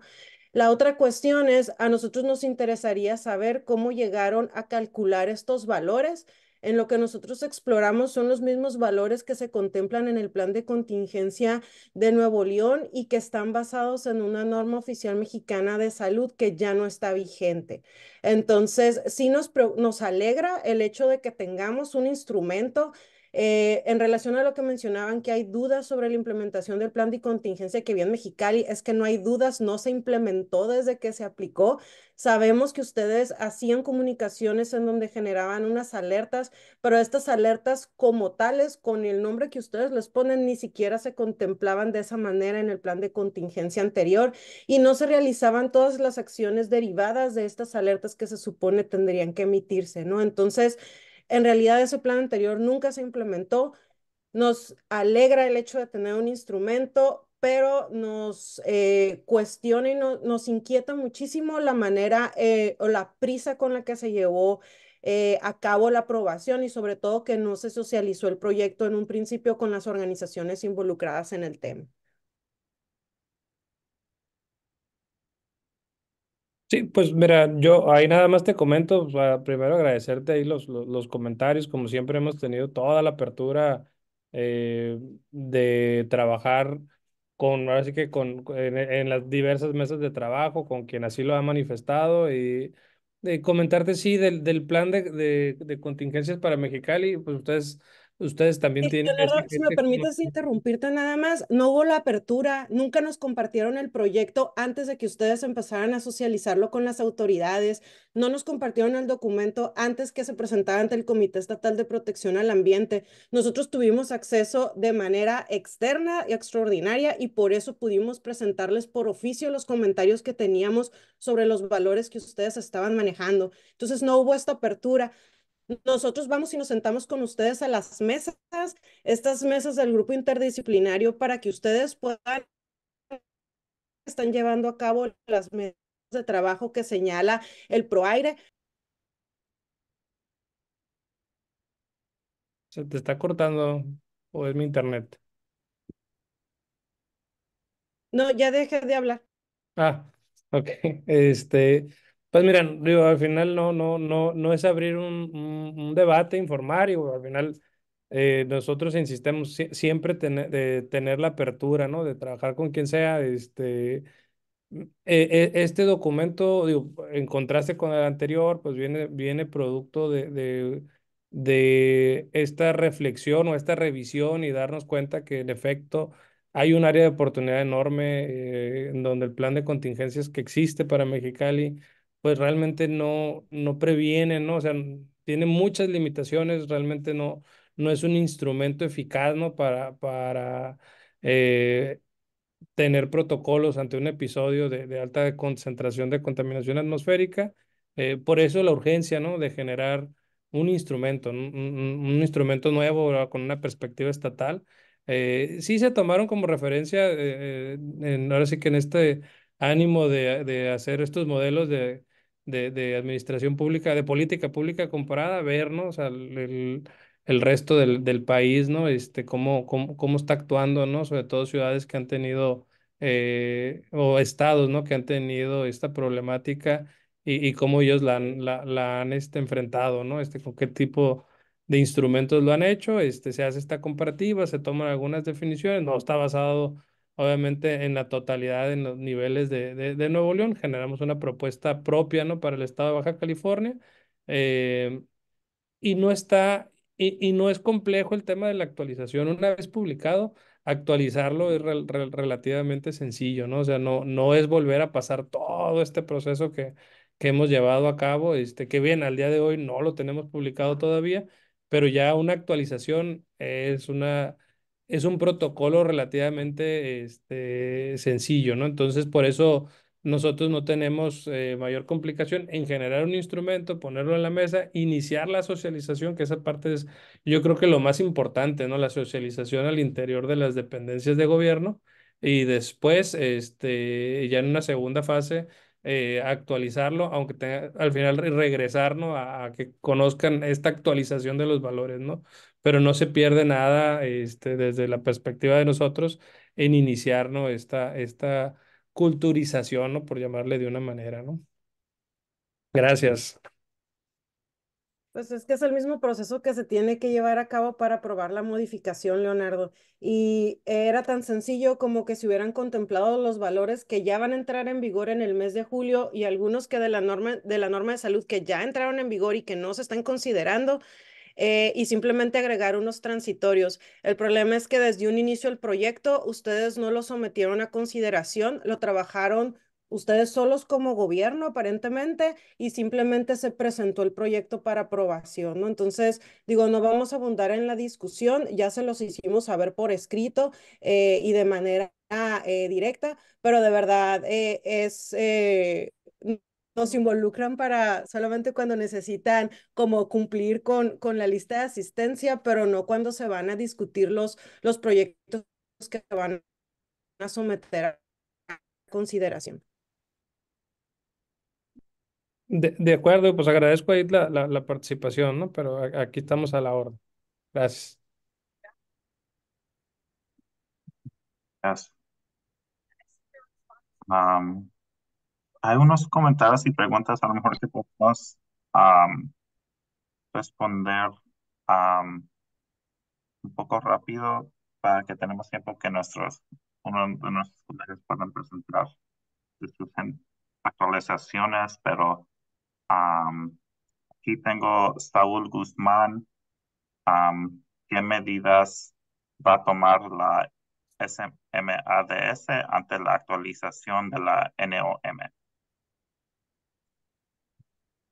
La otra cuestión es, a nosotros nos interesaría saber cómo llegaron a calcular estos valores en lo que nosotros exploramos son los mismos valores que se contemplan en el plan de contingencia de Nuevo León y que están basados en una norma oficial mexicana de salud que ya no está vigente. Entonces, sí nos, nos alegra el hecho de que tengamos un instrumento eh, en relación a lo que mencionaban, que hay dudas sobre la implementación del plan de contingencia que viene Mexicali, es que no hay dudas, no se implementó desde que se aplicó. Sabemos que ustedes hacían comunicaciones en donde generaban unas alertas, pero estas alertas como tales, con el nombre que ustedes les ponen, ni siquiera se contemplaban de esa manera en el plan de contingencia anterior y no se realizaban todas las acciones derivadas de estas alertas que se supone tendrían que emitirse, ¿no? Entonces, en realidad ese plan anterior nunca se implementó. Nos alegra el hecho de tener un instrumento, pero nos eh, cuestiona y nos inquieta muchísimo la manera eh, o la prisa con la que se llevó eh, a cabo la aprobación y sobre todo que no se socializó el proyecto en un principio con las organizaciones involucradas en el tema.
Sí, pues mira, yo ahí nada más te comento, primero agradecerte ahí los, los, comentarios, como siempre hemos tenido toda la apertura eh, de trabajar con, ahora que con, en, las diversas mesas de trabajo, con quien así lo ha manifestado y comentarte, sí, del, del plan de, de, de contingencias para Mexicali, pues ustedes Ustedes también tienen... si me permites
interrumpirte nada más, no hubo la apertura, nunca nos compartieron el proyecto antes de que ustedes empezaran a socializarlo con las autoridades, no nos compartieron el documento antes que se presentara ante el Comité Estatal de Protección al Ambiente. Nosotros tuvimos acceso de manera externa y extraordinaria y por eso pudimos presentarles por oficio los comentarios que teníamos sobre los valores que ustedes estaban manejando. Entonces no hubo esta apertura. Nosotros vamos y nos sentamos con ustedes a las mesas, estas mesas del grupo interdisciplinario, para que ustedes puedan, están llevando a cabo las mesas de trabajo que señala el ProAire.
Se te está cortando o es mi internet.
No, ya dejé de hablar.
Ah, ok. *laughs* Este, pues miren, digo, al final no, no, no, no es abrir un, un, debate, informar y al final eh, nosotros insistemos siempre de tener la apertura, ¿no? De trabajar con quien sea, este, e, e, este documento, en contraste con el anterior, pues viene, viene producto de, de, de, esta reflexión o esta revisión y darnos cuenta que en efecto hay un área de oportunidad enorme eh, en donde el plan de contingencias que existe para Mexicali pues realmente no, no previene, ¿no? O sea, tiene muchas limitaciones, realmente no, no es un instrumento eficaz, Para, para eh, tener protocolos ante un episodio de, alta concentración de contaminación atmosférica. Eh, por eso la urgencia, ¿no? De generar un instrumento, un, instrumento nuevo con una perspectiva estatal. Eh, sí se tomaron como referencia, ahora sí que en este ánimo de, de hacer estos modelos de, de, administración pública, de política pública comparada, vernos al el, el resto del, país, ¿no? Este, cómo, cómo, está actuando, ¿no? Sobre todo ciudades que han tenido, eh, o estados, ¿no? Que han tenido esta problemática y, y cómo ellos la, la, han este, enfrentado, ¿no? Este, con qué tipo de instrumentos lo han hecho, este, se hace esta comparativa, se toman algunas definiciones, no está basado Obviamente en la totalidad, en los niveles de, Nuevo León, generamos una propuesta propia ¿no? para el estado de Baja California. Eh, y no está, y, no es complejo el tema de la actualización. Una vez publicado, actualizarlo es relativamente sencillo, ¿no? O sea, no, no es volver a pasar todo este proceso que, que hemos llevado a cabo, este, que bien, al día de hoy no lo tenemos publicado todavía, pero ya una actualización es una es un protocolo relativamente este, sencillo, ¿no? Entonces, por eso nosotros no tenemos eh, mayor complicación en generar un instrumento, ponerlo en la mesa, iniciar la socialización, que esa parte es, yo creo que lo más importante, ¿no? La socialización al interior de las dependencias de gobierno y después, este, ya en una segunda fase, eh, actualizarlo, aunque al final regresarnos ¿no? a, que conozcan esta actualización de los valores, ¿no? pero no se pierde nada este, desde la perspectiva de nosotros en iniciar ¿no? esta, esta culturización, ¿no? por llamarle de una manera. ¿no? Gracias.
Pues es que es el mismo proceso que se tiene que llevar a cabo para probar la modificación, Leonardo. Y era tan sencillo como que se hubieran contemplado los valores que ya van a entrar en vigor en el mes de julio y algunos que de la norma de, la norma de salud que ya entraron en vigor y que no se están considerando eh, y simplemente agregar unos transitorios. El problema es que desde un inicio del proyecto ustedes no lo sometieron a consideración, lo trabajaron ustedes solos como gobierno aparentemente y simplemente se presentó el proyecto para aprobación, ¿no? Entonces, digo, no vamos a abundar en la discusión, ya se los hicimos saber por escrito eh, y de manera eh, directa, pero de verdad es nos involucran para solamente cuando necesitan como cumplir con, con la lista de asistencia, pero no cuando se van a discutir los, los proyectos que van a someter a consideración.
De, acuerdo, pues agradezco ahí la, la, participación, ¿no? Pero aquí estamos a la orden. Gracias.
Gracias. Um, hay unos comentarios y preguntas a lo mejor que podemos responder un poco rápido para que tenemos tiempo que nuestros uno de nuestros colegas puedan presentar sus actualizaciones, pero aquí tengo Saúl Guzmán. ¿Qué medidas va a tomar la SMADS ante la actualización de la NOM?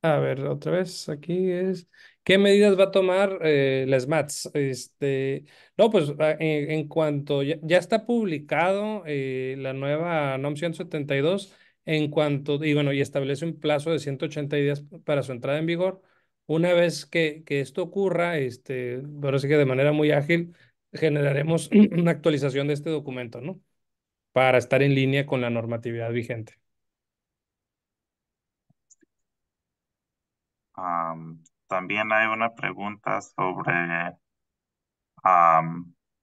A ver, otra vez, aquí es. ¿Qué medidas va a tomar eh, las MATS? Este, no, pues ah, en, cuanto ya, está publicado eh, la nueva NOM 172, en cuanto, y bueno, y establece un plazo de 180 días para su entrada en vigor. Una vez que, que esto ocurra, este, pero sí que de manera muy ágil, generaremos *clears throat* una actualización de este documento, ¿no? Para estar en línea con la normatividad vigente.
también hay una pregunta sobre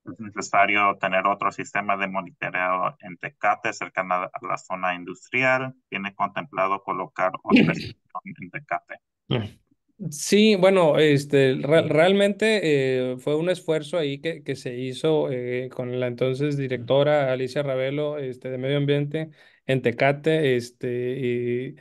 es necesario tener otro sistema de monitoreo en Tecate cercana a la zona industrial. ¿Tiene contemplado colocar otra *clears throat* en Tecate?
Sí, bueno, este, realmente eh, fue un esfuerzo ahí que, que se hizo eh, con la entonces directora Alicia Ravelo este, de Medio Ambiente en Tecate. Este, y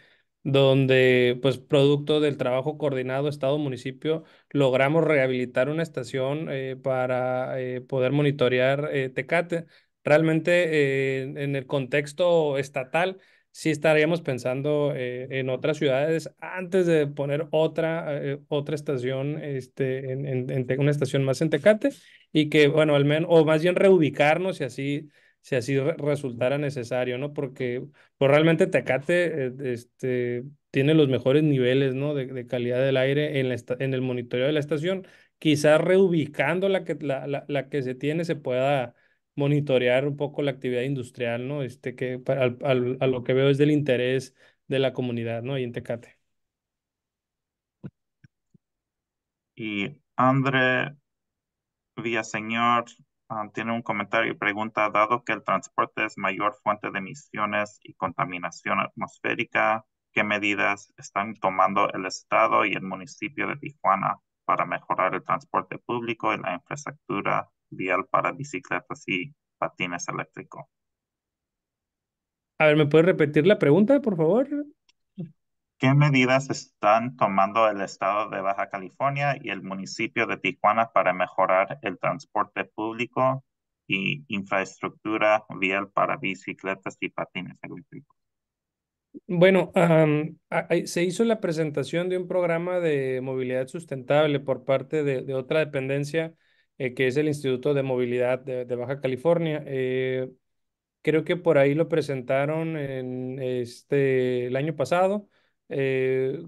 donde pues producto del trabajo coordinado Estado-municipio logramos rehabilitar una estación eh, para eh, poder monitorear eh, Tecate. Realmente en el contexto estatal sí estaríamos pensando en otras ciudades antes de poner otra, otra estación, este, en, una estación más en Tecate y que, bueno, al menos, o más bien reubicarnos y así si así resultara necesario, ¿no? Porque pues, realmente Tecate eh, este, tiene los mejores niveles, ¿no? De, calidad del aire en, en el monitoreo de la estación. Quizás reubicando la que, la, que se tiene se pueda monitorear un poco la actividad industrial, ¿no? Este, que a lo que veo es del interés de la comunidad, ¿no? y en Tecate.
Y André Villaseñor Ah, tiene un comentario y pregunta, dado que el transporte es mayor fuente de emisiones y contaminación atmosférica, ¿qué medidas están tomando el Estado y el municipio de Tijuana para mejorar el transporte público y la infraestructura vial para bicicletas y patines eléctricos?
A ver, ¿me puede repetir la pregunta, por favor?
¿Qué medidas están tomando el estado de Baja California y el municipio de Tijuana para mejorar el transporte público y infraestructura vial para bicicletas y patines eléctricos?
Bueno, se hizo la presentación de un programa de movilidad sustentable por parte de, otra dependencia eh, que es el Instituto de Movilidad de, Baja California. Eh, creo que por ahí lo presentaron en este, el año pasado. Eh,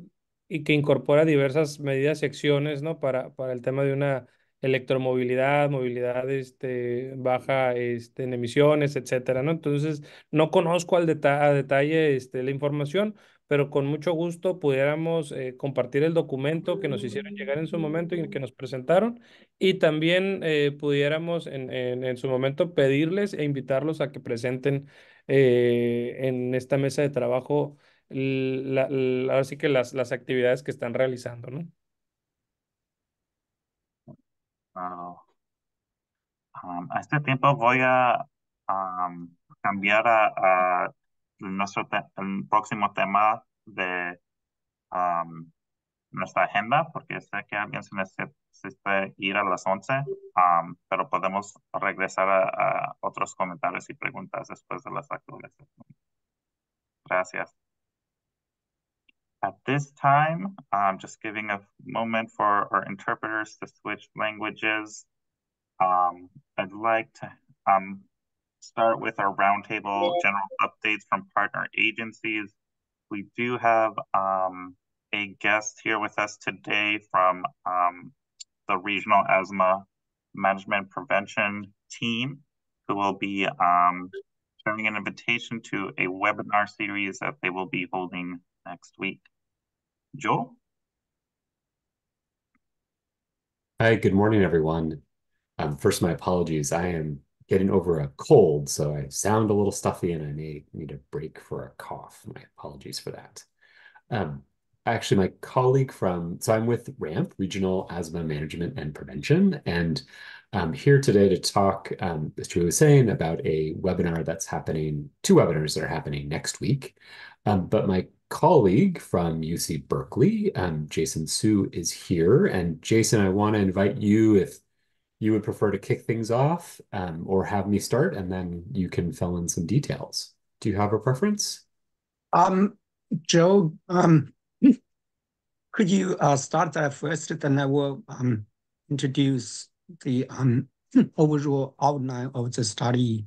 y que incorpora diversas medidas y acciones ¿no? para, para el tema de una electromovilidad, movilidad este, baja este, en emisiones, etcétera, ¿no? Entonces, no conozco al a detalle este, la información, pero con mucho gusto pudiéramos eh, compartir el documento que nos hicieron llegar en su momento y que nos presentaron, y también eh, pudiéramos en, en, su momento pedirles e invitarlos a que presenten en esta mesa de trabajo la, ahora sí que las, las actividades que están realizando, ¿no?
Um, a este tiempo voy a um, cambiar a, nuestro el próximo tema de um, nuestra agenda, porque sé que también se necesita ir a las 11, pero podemos regresar a, otros comentarios y preguntas después de las actualizaciones. Gracias. At this time, I'm just giving a moment for our interpreters to switch languages. Um, I'd like to um, start with our roundtable general updates from partner agencies. We do have um, a guest here with us today from um, the Regional Asthma Management Prevention Team, who will be um, sharing an invitation to a webinar series that they will be holding next
week. Joel? Hi, good morning, everyone. Um, first, my apologies. I am getting over a cold, so I sound a little stuffy and I may need a break for a cough. My apologies for that. Um, actually, my colleague from, so I'm with RAMP, Regional Asthma Management and Prevention, and I'm here today to talk, um, as Julie was saying, about a webinar that's happening, two webinars that are happening next week. Um, but my colleague from UC Berkeley, um, Jason Sue, is here. And Jason, I want to invite you if you would prefer to kick things off um, or have me start, and then you can fill in some details. Do you have a preference? Um, Joe,
um, *laughs* could you uh, start that first, then I will um, introduce the um, *clears throat* overall outline of the study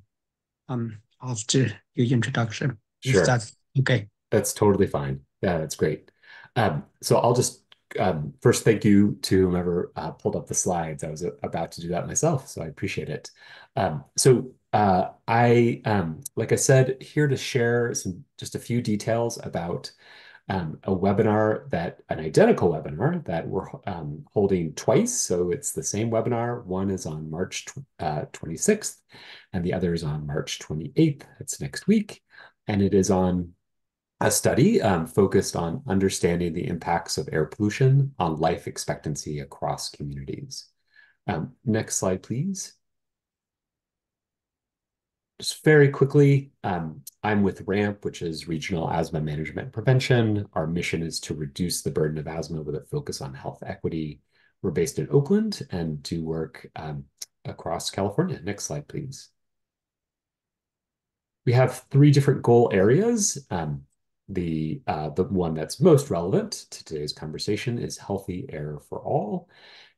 um, after your introduction. Sure. If that's
okay. That's totally fine. Yeah, that's great. Um, so I'll just um, first thank you to whomever uh, pulled up the slides. I was uh, about to do that myself, so I appreciate it. Um, so uh, I, um, like I said, here to share some just a few details about um, a webinar that an identical webinar that we're um, holding twice. So it's the same webinar. One is on March tw uh, 26th and the other is on March 28th. It's next week. And it is on a study um, focused on understanding the impacts of air pollution on life expectancy across communities. Um, next slide, please. Just very quickly, um, I'm with RAMP, which is Regional Asthma Management Prevention. Our mission is to reduce the burden of asthma with a focus on health equity. We're based in Oakland and do work um, across California. Next slide, please. We have three different goal areas. Um, the uh, the one that's most relevant to today's conversation is healthy air for all,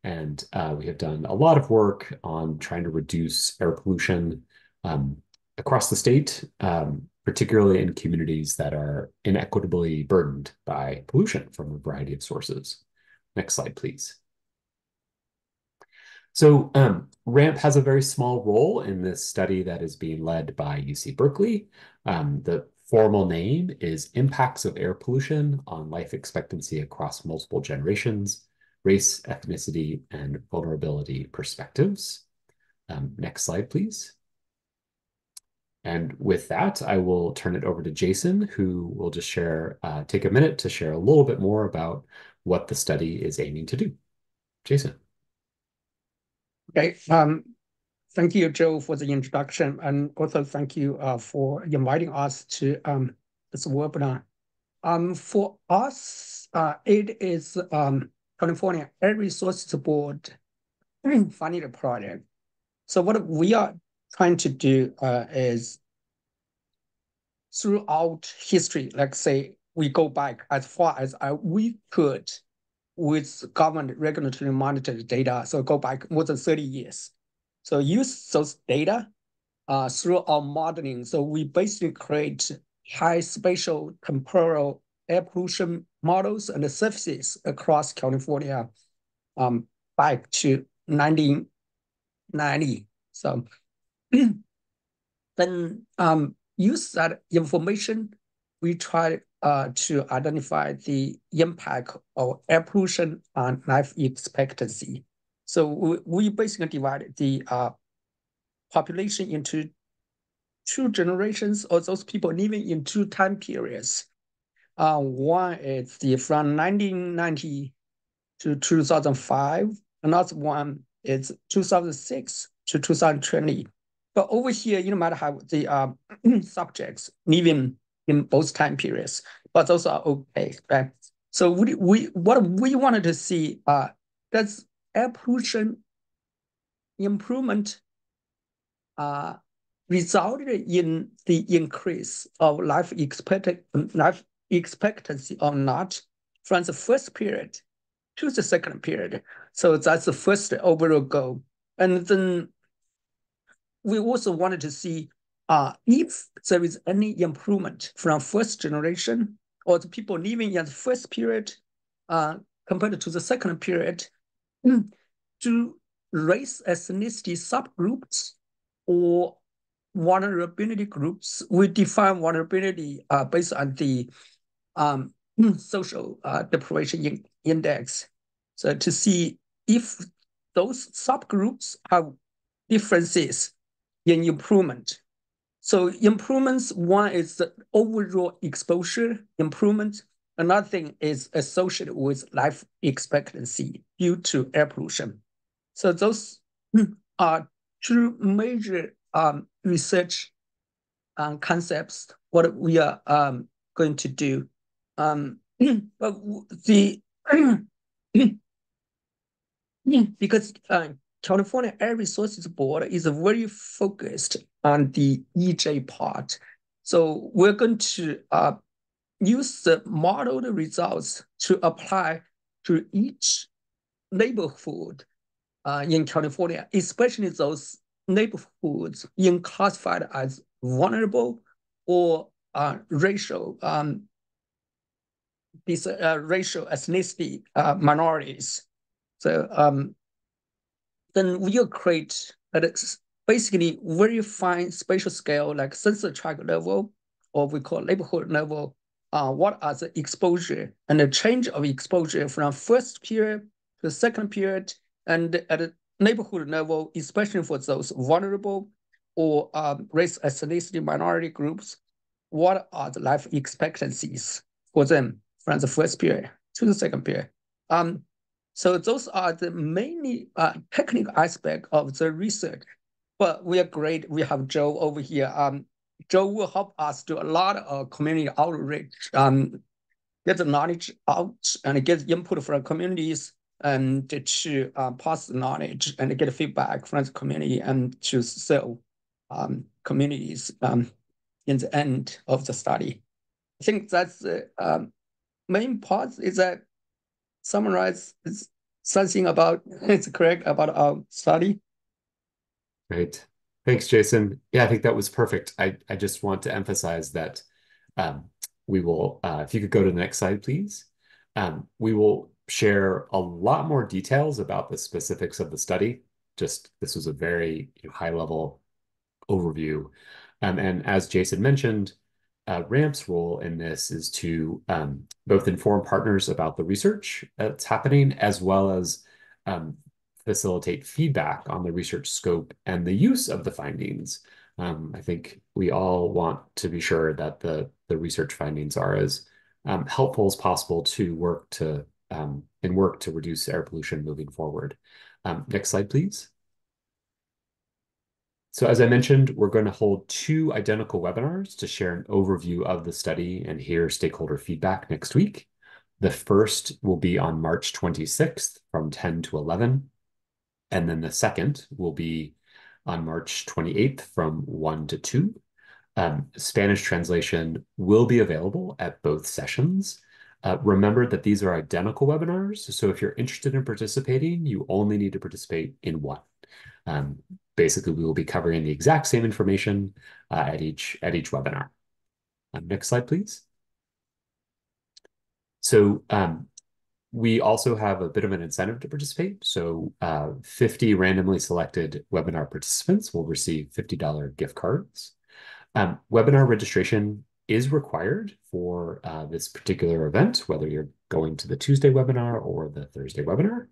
and uh, we have done a lot of work on trying to reduce air pollution um, across the state, um, particularly in communities that are inequitably burdened by pollution from a variety of sources. Next slide, please. So um, RAMP has a very small role in this study that is being led by UC Berkeley. Um, the formal name is Impacts of Air Pollution on Life Expectancy Across Multiple Generations, Race, Ethnicity, and Vulnerability Perspectives. Um, next slide, please. And with that, I will turn it over to Jason, who will just share, uh, take a minute to share a little bit more about what the study is aiming to do. Jason.
Okay. Um, Thank you, Joe, for the introduction, and also thank you uh, for inviting us to um, this webinar. Um, for us, uh, it is um, California Air Resources Board *clears throat* funded project. So what we are trying to do uh, is throughout history, let's say we go back as far as I, uh, we could with government regulatory monitored data, so go back more than 30 years so use those data uh, through our modeling. So we basically create high spatial temporal air pollution models and surfaces across California um, back to 1990. So *clears throat* then um, use that information, we try uh, to identify the impact of air pollution on life expectancy. So we, we basically divide the uh, population into two generations or those people living in two time periods. Uh, one is the from 1990 to 2005. Another one is 2006 to 2020. But over here, you might have the uh, *clears throat* subjects living in both time periods, but those are okay, right? So we, we what we wanted to see, uh, that's air pollution improvement uh, resulted in the increase of life, expect life expectancy or not from the first period to the second period. So that's the first overall goal. And then we also wanted to see uh, if there is any improvement from first generation or the people living in the first period uh, compared to the second period, Hmm. to race ethnicity subgroups or vulnerability groups. We define vulnerability uh, based on the um, social uh, deprivation in index. So to see if those subgroups have differences in improvement. So improvements, one is the overall exposure improvement. Another thing is associated with life expectancy due to air pollution. So those *clears throat* are two major um, research um, concepts, what we are um, going to do. Um, *clears throat* but the *clears throat* because uh, California Air Resources Board is very focused on the EJ part. So we're going to uh, use the modeled results to apply to each neighborhood uh, in California, especially those neighborhoods in classified as vulnerable or uh, racial um, these, uh, racial ethnicity uh, minorities. So um, then we'll create uh, basically very fine spatial scale like sensor track level, or we call neighborhood level uh, what are the exposure and the change of exposure from first period to second period and at a neighborhood level, especially for those vulnerable or um, race ethnicity minority groups, what are the life expectancies for them from the first period to the second period? Um, so those are the mainly uh, technical aspect of the research. But we are great. We have Joe over here. Um, Joe will help us do a lot of community outreach, um, get the knowledge out and get input from communities and to uh, pass the knowledge and get feedback from the community and to sell um, communities um, in the end of the study. I think that's the uh, main part is that summarize something about it's *laughs* correct about
our study. Right. Thanks, Jason. Yeah, I think that was perfect. I, I just want to emphasize that um, we will, uh, if you could go to the next slide, please. Um, we will share a lot more details about the specifics of the study. Just this was a very you know, high level overview. Um, and as Jason mentioned, uh, RAMP's role in this is to um, both inform partners about the research that's happening, as well as um, facilitate feedback on the research scope and the use of the findings. Um, I think we all want to be sure that the, the research findings are as um, helpful as possible to work to um, and work to reduce air pollution moving forward. Um, next slide, please. So as I mentioned, we're going to hold two identical webinars to share an overview of the study and hear stakeholder feedback next week. The first will be on March 26th from 10 to 11, and then the second will be on March 28th from 1 to 2. Um, Spanish translation will be available at both sessions. Uh, remember that these are identical webinars, so if you're interested in participating, you only need to participate in one. Um, basically, we will be covering the exact same information uh, at each at each webinar. Um, next slide, please. So um, we also have a bit of an incentive to participate. So, uh, 50 randomly selected webinar participants will receive $50 gift cards. Um, webinar registration is required for uh, this particular event, whether you're going to the Tuesday webinar or the Thursday webinar.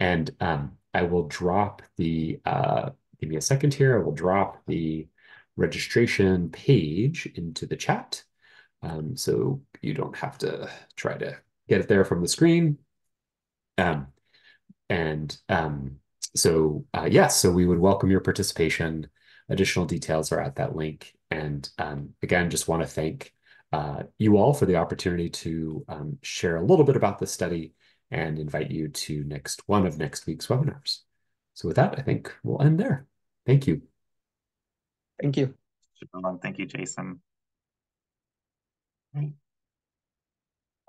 And um, I will drop the, uh, give me a second here, I will drop the registration page into the chat. Um, so you don't have to try to get it there from the screen. Um, and um, so, uh, yes, yeah, so we would welcome your participation. Additional details are at that link. And um, again, just want to thank uh, you all for the opportunity to um, share a little bit about this study and invite you to next one of next week's webinars. So with that, I think we'll end there. Thank you. Thank you. Thank you, Jason.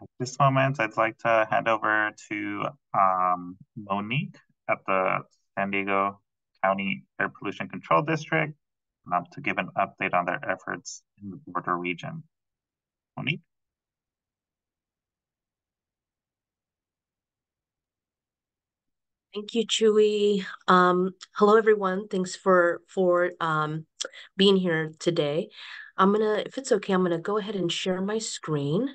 At this
moment, I'd like to hand over to um, Monique at the San Diego County Air Pollution Control District um, to give an update on their efforts in the border region. Monique?
Thank you, Chewy. Um, hello, everyone. Thanks for for um, being here today. I'm gonna, if it's okay, I'm gonna go ahead and share my screen.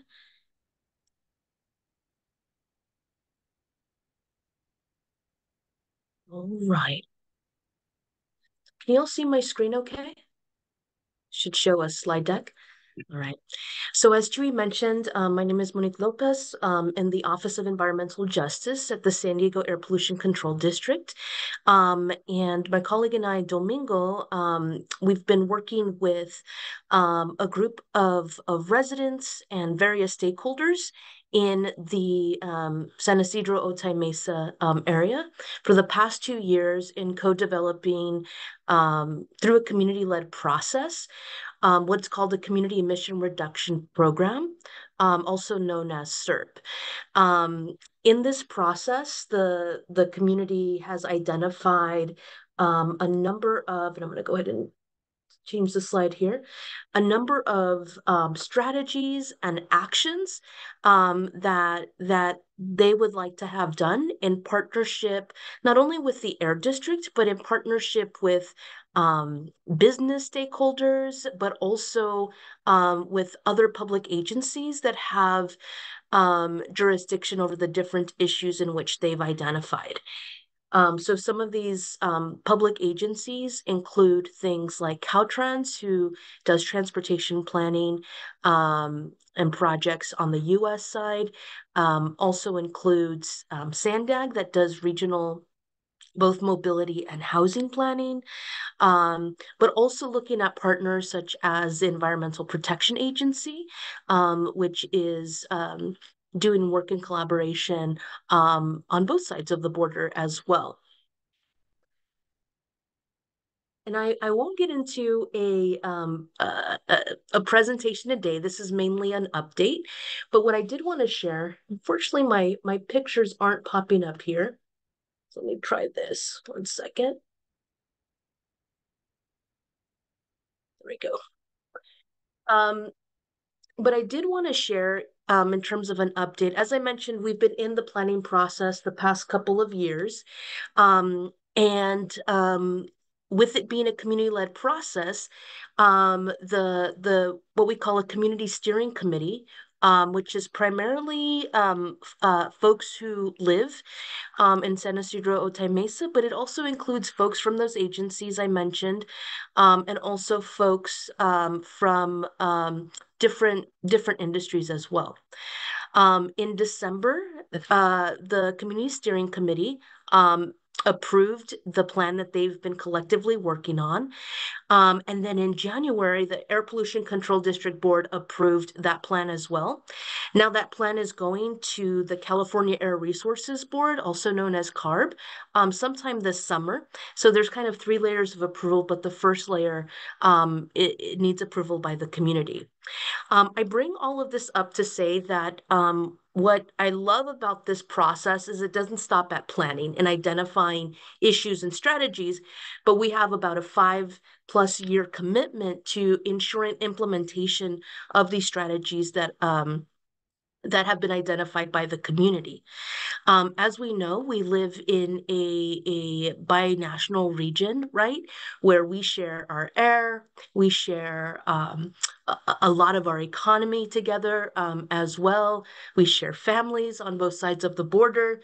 All right. Can you all see my screen okay? Should show a slide deck. All right. So as Chewy mentioned, um, my name is Monique Lopez um, in the Office of Environmental Justice at the San Diego Air Pollution Control District. Um, and my colleague and I, Domingo, um, we've been working with um, a group of, of residents and various stakeholders in the um, San Isidro Otay Mesa um, area for the past two years in co developing um, through a community led process um, what's called the Community Emission Reduction Program, um, also known as SERP. Um, in this process, the, the community has identified a number of, and I'm going to go ahead and change the slide here, a number of um, strategies and actions um, that that they would like to have done in partnership, not only with the Air District, but in partnership with um, business stakeholders, but also um, with other public agencies that have um, jurisdiction over the different issues in which they've identified. Um, so some of these um, public agencies include things like Caltrans, who does transportation planning um, and projects on the U.S. side. Um, also includes um, Sandag, that does regional both mobility and housing planning, um, but also looking at partners such as the Environmental Protection Agency, um, which is um, doing work in collaboration um, on both sides of the border as well. And I, I won't get into a, um, a, a presentation today. This is mainly an update. But what I did want to share, unfortunately, my, my pictures aren't popping up here. So let me try this one second. There we go. Um, but I did want to share um, in terms of an update. As I mentioned, we've been in the planning process the past couple of years. Um, and um, with it being a community-led process, um, the the what we call a community steering committee um, which is primarily um, uh, folks who live um, in San Isidro Otay Mesa, but it also includes folks from those agencies I mentioned, um, and also folks um, from um, different different industries as well. in December, uh, the Community Steering Committee um, approved the plan that they've been collectively working on. Um, and then in January, the Air Pollution Control District Board approved that plan as well. Now that plan is going to the California Air Resources Board, also known as CARB, um, sometime this summer. So there's kind of three layers of approval, but the first layer, um, it, it needs approval by the community. Um, I bring all of this up to say that um, what I love about this process is it doesn't stop at planning and identifying issues and strategies, but we have about a five plus year commitment to ensuring implementation of these strategies that um, that have been identified by the community. Um, as we know, we live in a, a binational region, right, where we share our air, we share um, a, a, lot of our economy together um, as well. We share families on both sides of the border.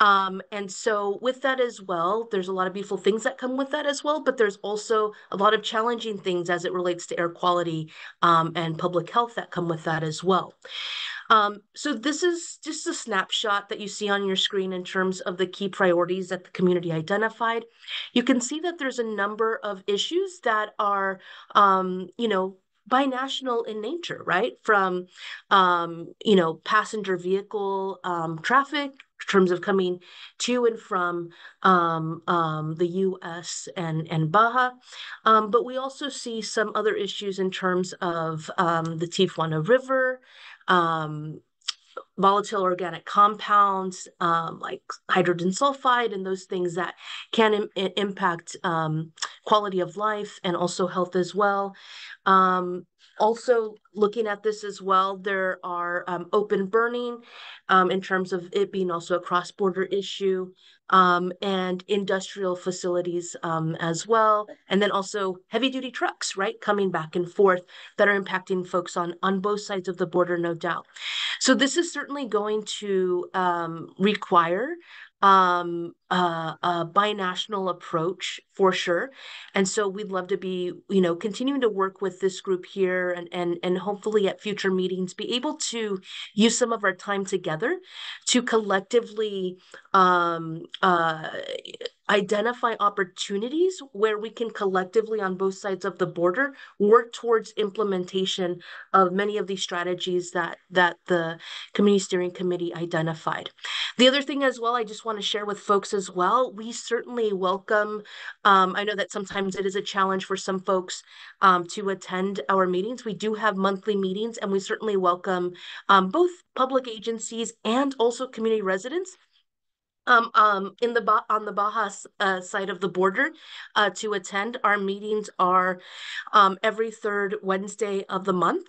Um, and so, with that as well, there's a lot of beautiful things that come with that as well, but there's also a lot of challenging things as it relates to air quality um, and public health that come with that as well. Um, so this is just a snapshot that you see on your screen in terms of the key priorities that the community identified. You can see that there's a number of issues that are, um, you know, binational in nature, right? From, um, you know, passenger vehicle um, traffic in terms of coming to and from um, um the U.S. and and Baja, um, but we also see some other issues in terms of um, the Tijuana River um, volatile organic compounds um, like hydrogen sulfide and those things that can Im- impact um, quality of life and also health as well. Um, also looking at this as well, there are um, open burning um, in terms of it being also a cross-border issue um, and industrial facilities um, as well. And then also heavy-duty trucks, right, coming back and forth that are impacting folks on, on both sides of the border, no doubt. So this is certainly going to um, require um, a uh, a binational approach for sure. And so we'd love to be, you know, continuing to work with this group here and and and hopefully at future meetings be able to use some of our time together to collectively um, uh, identify opportunities where we can collectively on both sides of the border work towards implementation of many of these strategies that that the community steering committee identified. The other thing as well I just want to share with folks as well. We certainly welcome, um, I know that sometimes it is a challenge for some folks um, to attend our meetings. We do have monthly meetings, and we certainly welcome um, both public agencies and also community residents. Um, um, in the on the Baja uh, side of the border uh, to attend. Our meetings are um, every third Wednesday of the month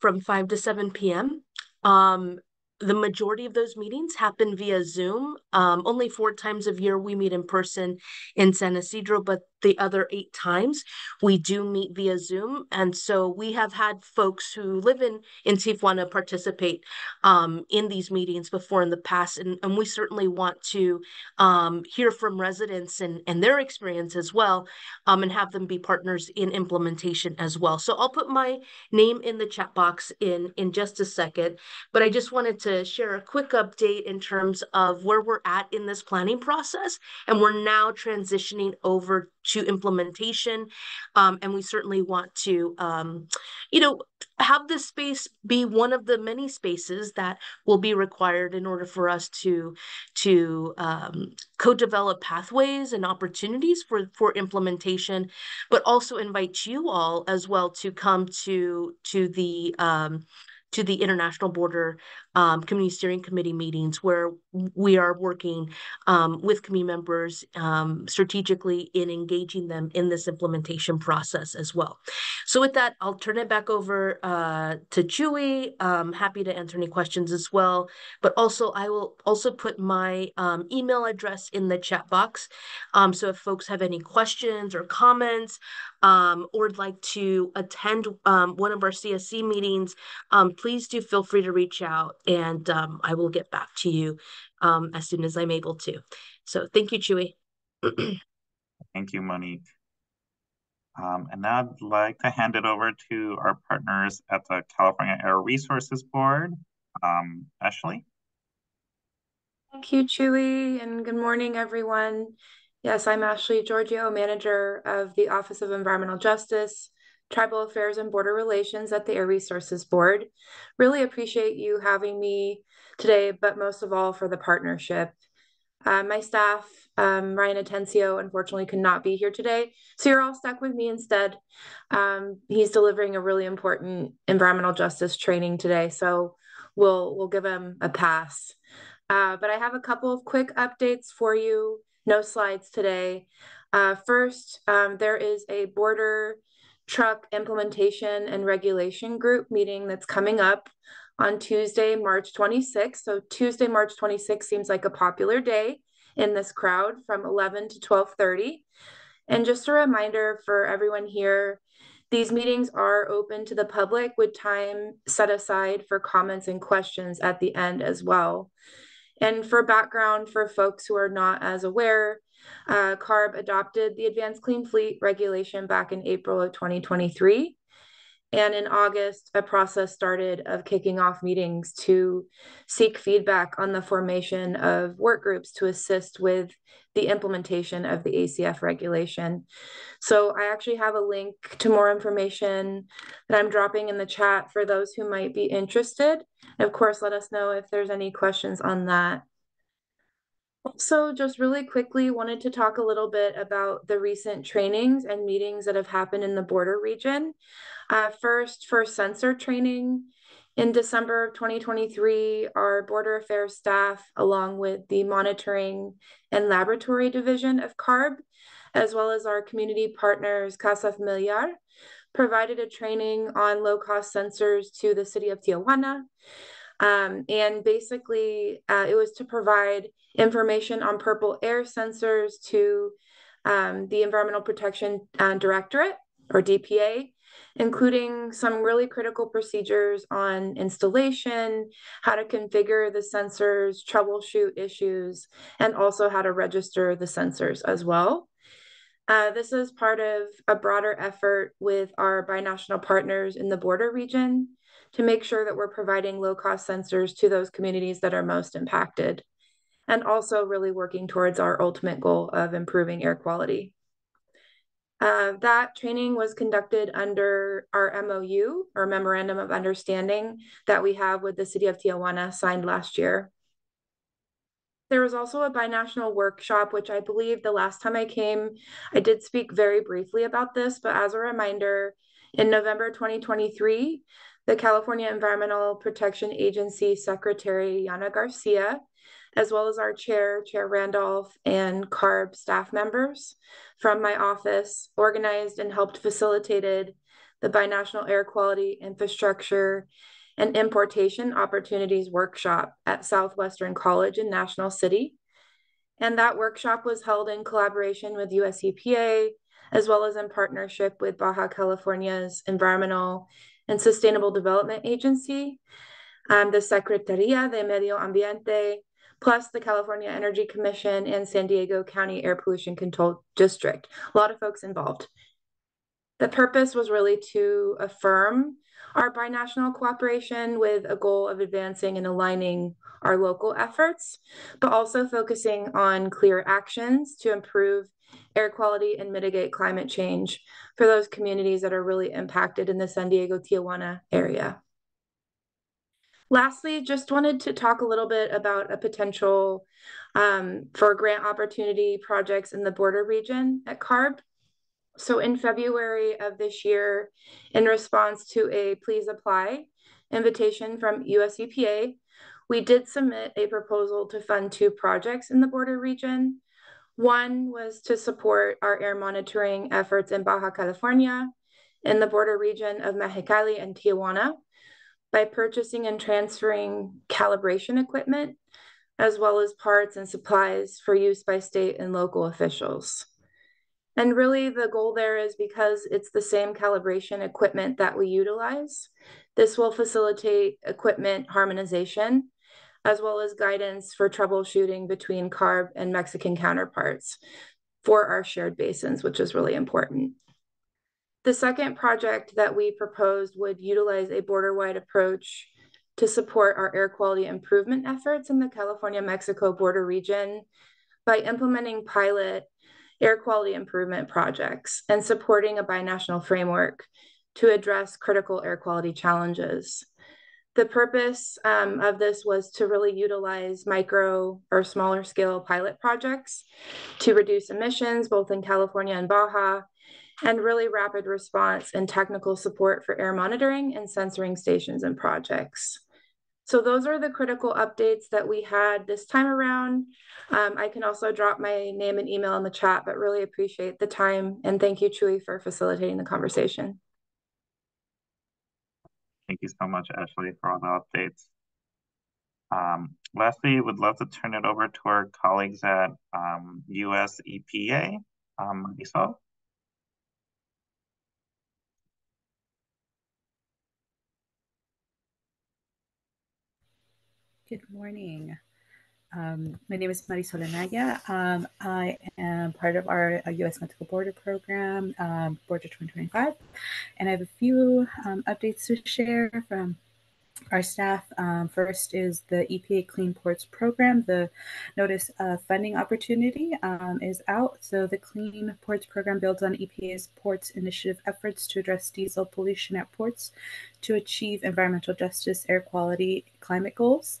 from 5 to 7 p.m. Um, the majority of those meetings happen via Zoom. Um, only four times a year we meet in person in San Isidro, but the other eight times we do meet via Zoom. And so we have had folks who live in, in Tijuana participate um, in these meetings before in the past. And, and we certainly want to um, hear from residents and, and their experience as well um, and have them be partners in implementation as well. So I'll put my name in the chat box in, in just a second. But I just wanted to share a quick update in terms of where we're at in this planning process. And we're now transitioning over to implementation. Um, and we certainly want to, um, you know, have this space be one of the many spaces that will be required in order for us to to um, co-develop pathways and opportunities for for implementation, but also invite you all as well to come to to the um, to the International Border um, Community Steering Committee meetings where we are working um, with community members um, strategically in engaging them in this implementation process as well. So with that, I'll turn it back over uh, to Chewy. I'm um, happy to answer any questions as well, but also I will also put my um, email address in the chat box. Um, so if folks have any questions or comments or would like to attend one of our CSC meetings, please do feel free to reach out and um, I will get back to you um, as soon as I'm able to. So thank you, Chewy.
*clears throat* thank you, Monique. Um, and now I'd like to hand it over to our partners at the California Air Resources Board, um, Ashley.
Thank you, Chewy, and good morning, everyone. Yes, I'm Ashley Giorgio, manager of the Office of Environmental Justice Tribal Affairs and Border Relations at the Air Resources Board. Really appreciate you having me today, but most of all for the partnership. Uh, my staff, um, Ryan Atencio, unfortunately could not be here today, so you're all stuck with me instead. Um, he's delivering a really important environmental justice training today, so we'll we'll give him a pass. Uh, but I have a couple of quick updates for you. No slides today. Uh, first, um, there is a border truck implementation and regulation group meeting that's coming up on Tuesday, March 26th. So Tuesday, March 26th seems like a popular day in this crowd from 11 to 12:30. And just a reminder for everyone here, these meetings are open to the public with time set aside for comments and questions at the end as well. And for background for folks who are not as aware, uh, CARB adopted the Advanced Clean Fleet regulation back in April of 2023. And in August, a process started of kicking off meetings to seek feedback on the formation of work groups to assist with the implementation of the ACF regulation. So I actually have a link to more information that I'm dropping in the chat for those who might be interested. And of course, let us know if there's any questions on that. Also, just really quickly, wanted to talk a little bit about the recent trainings and meetings that have happened in the border region. Uh, first, for sensor training, in December of 2023, our Border Affairs staff, along with the Monitoring and Laboratory Division of CARB, as well as our community partners, Casa Familiar, provided a training on low cost sensors to the city of Tijuana. Um, and basically, uh, it was to provide information on purple air sensors to um, the Environmental Protection uh, Directorate or DPA, including some really critical procedures on installation, how to configure the sensors, troubleshoot issues, and also how to register the sensors as well. Uh, this is part of a broader effort with our binational partners in the border region to make sure that we're providing low cost sensors to those communities that are most impacted, and also really working towards our ultimate goal of improving air quality. Uh, that training was conducted under our MOU or Memorandum of Understanding that we have with the City of Tijuana signed last year. There was also a binational workshop, which I believe the last time I came, I did speak very briefly about this, but as a reminder, in November 2023, the California Environmental Protection Agency Secretary Yana Garcia, as well as our chair, Chair Randolph, and CARB staff members from my office, organized and helped facilitated the Binational Air Quality Infrastructure and Importation Opportunities Workshop at Southwestern College in National City. And that workshop was held in collaboration with US EPA, as well as in partnership with Baja California's Environmental and Sustainable Development Agency, um, the Secretaria de Medio Ambiente, plus the California Energy Commission and San Diego County Air Pollution Control District. A lot of folks involved. The purpose was really to affirm our binational cooperation with a goal of advancing and aligning our local efforts, but also focusing on clear actions to improve air quality, and mitigate climate change for those communities that are really impacted in the San Diego Tijuana area. Lastly, just wanted to talk a little bit about a potential um, for grant opportunity projects in the border region at CARB. So in February of this year, in response to a please apply invitation from US EPA, we did submit a proposal to fund two projects in the border region. One was to support our air monitoring efforts in Baja California in the border region of Mexicali and Tijuana by purchasing and transferring calibration equipment, as well as parts and supplies for use by state and local officials. And really, the goal there is because it's the same calibration equipment that we utilize, this will facilitate equipment harmonization as well as guidance for troubleshooting between CARB and Mexican counterparts for our shared basins, which is really important. The second project that we proposed would utilize a border-wide approach to support our air quality improvement efforts in the California-Mexico border region by implementing pilot air quality improvement projects and supporting a binational framework to address critical air quality challenges the purpose um, of this was to really utilize micro or smaller scale pilot projects to reduce emissions, both in California and Baja, and really rapid response and technical support for air monitoring and censoring stations and projects. So those are the critical updates that we had this time around. Um, I can also drop my name and email in the chat, but really appreciate the time. And thank you, Chewy, for facilitating the conversation.
Thank you so much, Ashley, for all the updates. Um, lastly, would love to turn it over to our colleagues at um, US EPA, um, Marisol.
Good morning. Um, my name is Marisol Anaya. Um, I am part of our U.S. Uh, Mexico Border Program, um, Border 2025, and I have a few um, updates to share from our staff. Um, first is the EPA Clean Ports Program. The notice of funding opportunity um, is out. So the Clean Ports Program builds on EPA's ports initiative efforts to address diesel pollution at ports to achieve environmental justice, air quality, climate goals.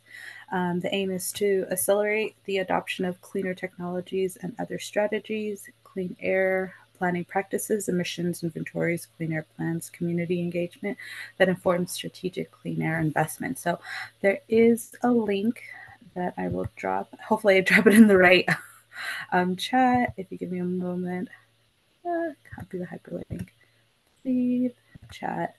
Um, the aim is to accelerate the adoption of cleaner technologies and other strategies, clean air, planning practices, emissions inventories, clean air plans, community engagement that informs strategic clean air investment. So there is a link that I will drop. Hopefully, I drop it in the right *laughs* um, chat. If you give me a moment, uh, copy the hyperlink, leave chat.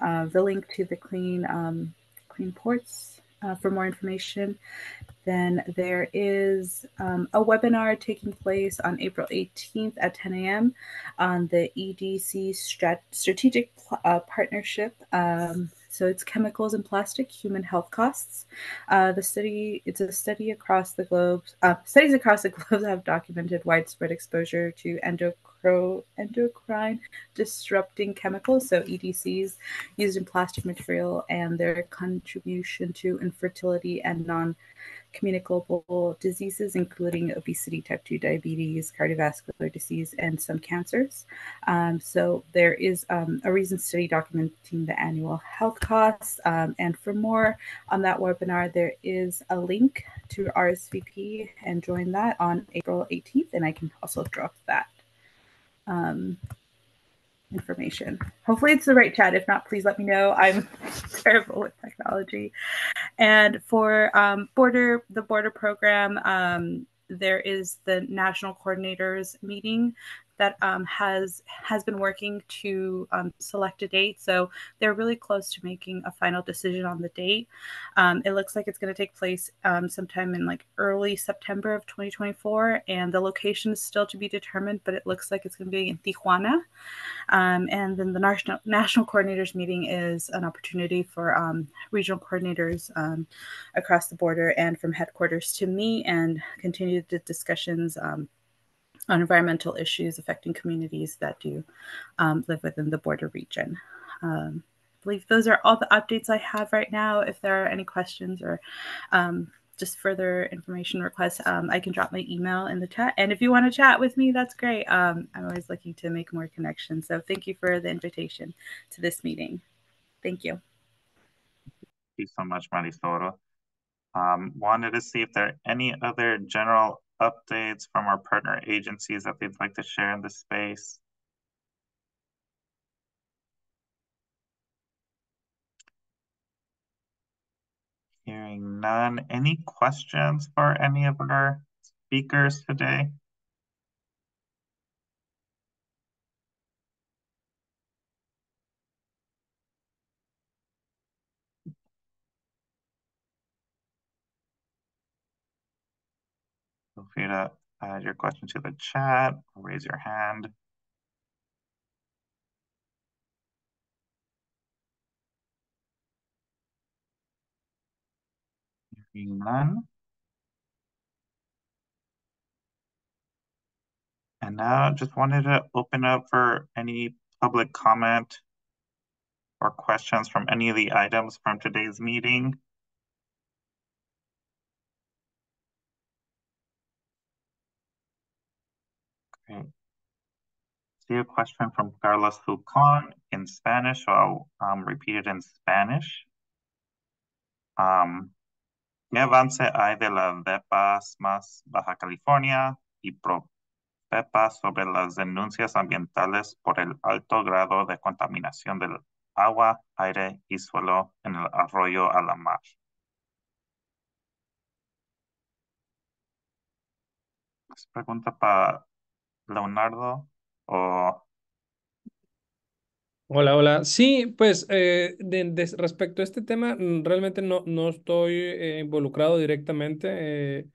Uh, the link to the clean um, clean ports uh, for more information then there is um, a webinar taking place on April 18th at 10 a.m. on the EDC Strat- Strategic uh, Partnership. Um, so it's chemicals and plastic human health costs. Uh, the study it's a study across the globe. Uh, studies across the *laughs* globe have documented widespread exposure to endocrine endocrine disrupting chemicals, so EDCs, used in plastic material and their contribution to infertility and non communicable diseases, including obesity, type 2 diabetes, cardiovascular disease, and some cancers. Um, so there is um, a recent study documenting the annual health costs. Um, and for more on that webinar, there is a link to RSVP and join that on April 18th. And I can also drop that um, information. Hopefully, it's the right chat. If not, please let me know. I'm *laughs* terrible with technology. And for um, border, the border program, um, there is the national coordinators meeting that um, has has been working to um, select a date. So they're really close to making a final decision on the date. Um, it looks like it's going to take place um, sometime in like early September of 2024, and the location is still to be determined, but it looks like it's going to be in Tijuana. Um, and then the national national coordinators meeting is an opportunity for um, regional coordinators across the border and from headquarters to meet and continue the discussions on environmental issues affecting communities that do um, live within the border region. Um, I believe those are all the updates I have right now. If there are any questions or um, just further information requests, um, I can drop my email in the chat. And if you want to chat with me, that's great. Um, I'm always looking to make more connections. So thank you for the invitation to this meeting. Thank you.
Thank you so much, Marisol. Um, wanted to see if there are any other general updates from our partner agencies that they'd like to share in this space. Hearing none. Any questions for any of our speakers today? to add your question to the chat or raise your hand. Hearing none. And now just wanted to open up for any public comment or questions from any of the items from today's meeting. Okay. See a question from Carlos Zucon in Spanish, so I'll um, repeat it in Spanish. Um, ¿Qué avance hay de las DEPAS más Baja California y PROPEPA sobre las denuncias ambientales por el alto grado de contaminación del agua, aire y suelo en el arroyo a la mar? Es pregunta para Leonardo o...
Hola, hola. Sí, pues eh, respecto a este tema, mm, realmente no, no estoy eh, involucrado directamente. Eh,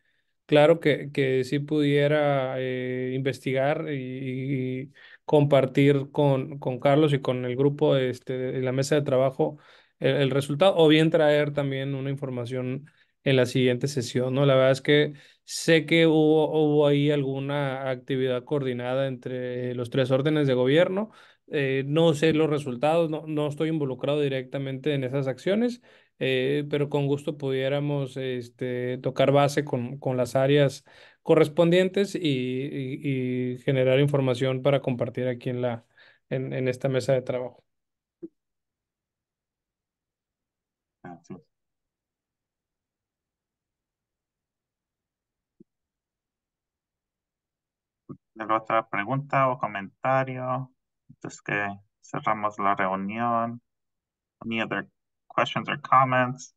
claro que, que sí pudiera investigar y, compartir con, con Carlos y con el grupo este, de la mesa de trabajo el, el resultado, o bien traer también una información en la siguiente sesión, ¿no? La verdad es que sé que hubo, hubo ahí alguna actividad coordinada entre los tres órdenes de gobierno. Eh, no sé los resultados, no, no estoy involucrado directamente en esas acciones, eh, pero con gusto pudiéramos este, tocar base con, con las áreas correspondientes y, generar información para compartir aquí en, la, en, en esta mesa de trabajo. Gracias.
otra pregunta pregunta o comentario antes que cerramos la reunión? Any other questions or comments?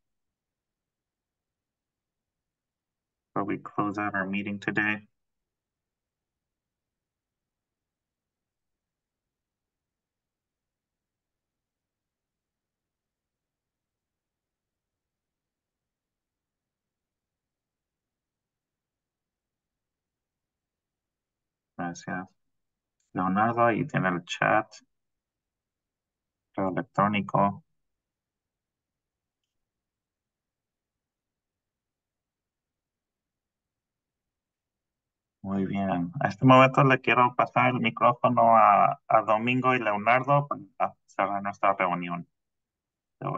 Before we close out our meeting today. Gracias. Leonardo, ahí tiene el chat. electrónico. Muy bien. A este momento le quiero pasar el micrófono a, Domingo y Leonardo para cerrar nuestra reunión de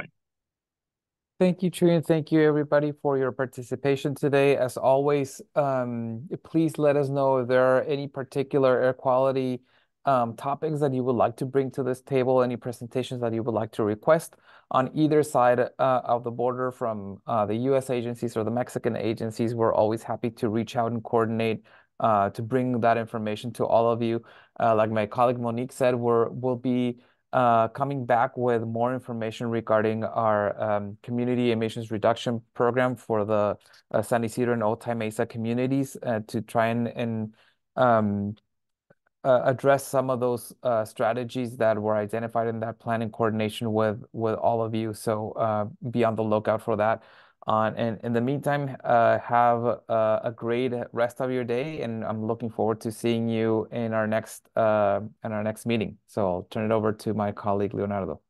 Thank you, True, thank you everybody for your participation today. As always, um, please let us know if there are any particular air quality um, topics that you would like to bring to this table, any presentations that you would like to request on either side uh, of the border from uh, the US agencies or the Mexican agencies. We're always happy to reach out and coordinate uh, to bring that information to all of you. Uh, like my colleague Monique said, we're, we'll be uh, coming back with more information regarding our um, community emissions reduction program for the uh, San Isidro and Time Mesa communities uh, to try and, and um, uh, address some of those uh, strategies that were identified in that plan in coordination with, with all of you. So uh, be on the lookout for that. on. Uh, and in the meantime, uh, have uh, a great rest of your day, and I'm looking forward to seeing you in our next uh, in our next meeting. So I'll turn it over to my colleague Leonardo.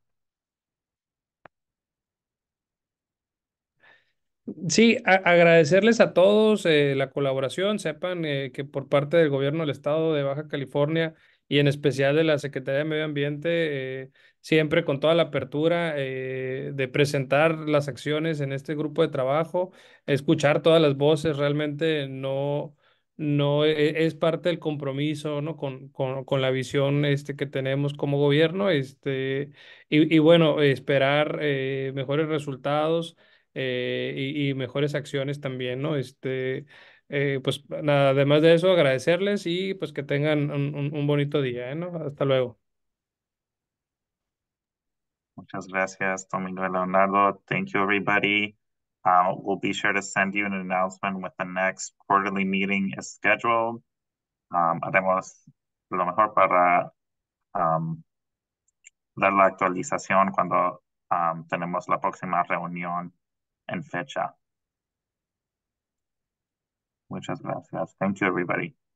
Sí, agradecerles a todos eh, la colaboración. Sepan eh, que por parte del gobierno del estado de Baja California y en especial de la Secretaría de Medio Ambiente, eh, siempre con toda la apertura eh, de presentar las acciones en este grupo de trabajo, escuchar todas las voces, realmente no, no e-, es parte del compromiso ¿no? con, con, la visión este, que tenemos como gobierno este, y, bueno, esperar eh, mejores resultados eh, y, mejores acciones también, ¿no? Este, pues nada, además de eso, agradecerles y pues que tengan un, un bonito día, ¿no? Hasta luego.
Muchas gracias, Domingo and Leonardo. Thank you, everybody. Uh, we'll be sure to send you an announcement when the next quarterly meeting is scheduled. Um, haremos lo mejor para um, dar la actualización cuando um, tenemos la próxima reunión en fecha. Muchas gracias. Thank you, everybody.